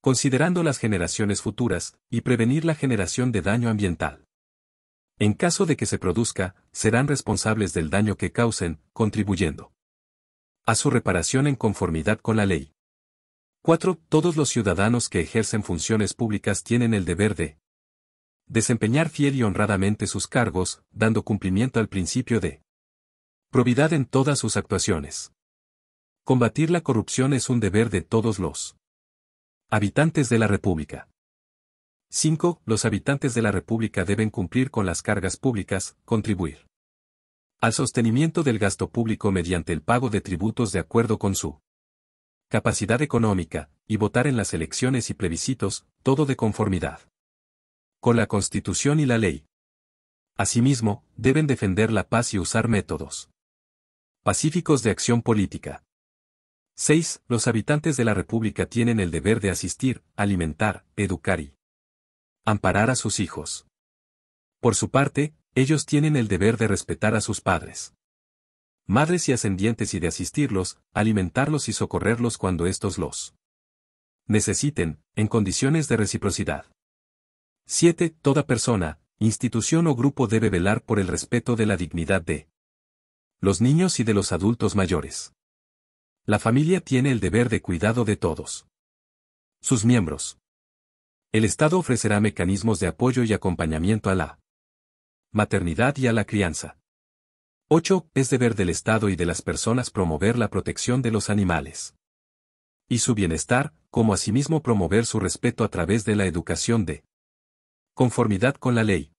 Speaker 1: considerando las generaciones futuras, y prevenir la generación de daño ambiental. En caso de que se produzca, serán responsables del daño que causen, contribuyendo a su reparación en conformidad con la ley. 4. Todos los ciudadanos que ejercen funciones públicas tienen el deber de desempeñar fiel y honradamente sus cargos, dando cumplimiento al principio de probidad en todas sus actuaciones. Combatir la corrupción es un deber de todos los Habitantes de la República. 5. Los habitantes de la República deben cumplir con las cargas públicas, contribuir al sostenimiento del gasto público mediante el pago de tributos de acuerdo con su capacidad económica, y votar en las elecciones y plebiscitos, todo de conformidad con la Constitución y la ley. Asimismo, deben defender la paz y usar métodos pacíficos de acción política. 6. Los habitantes de la República tienen el deber de asistir, alimentar, educar y amparar a sus hijos. Por su parte, ellos tienen el deber de respetar a sus padres, madres y ascendientes y de asistirlos, alimentarlos y socorrerlos cuando estos los necesiten, en condiciones de reciprocidad. 7. Toda persona, institución o grupo debe velar por el respeto de la dignidad de los niños y de los adultos mayores la familia tiene el deber de cuidado de todos. Sus miembros. El Estado ofrecerá mecanismos de apoyo y acompañamiento a la maternidad y a la crianza. 8. Es deber del Estado y de las personas promover la protección de los animales y su bienestar, como asimismo promover su respeto a través de la educación de conformidad con la ley.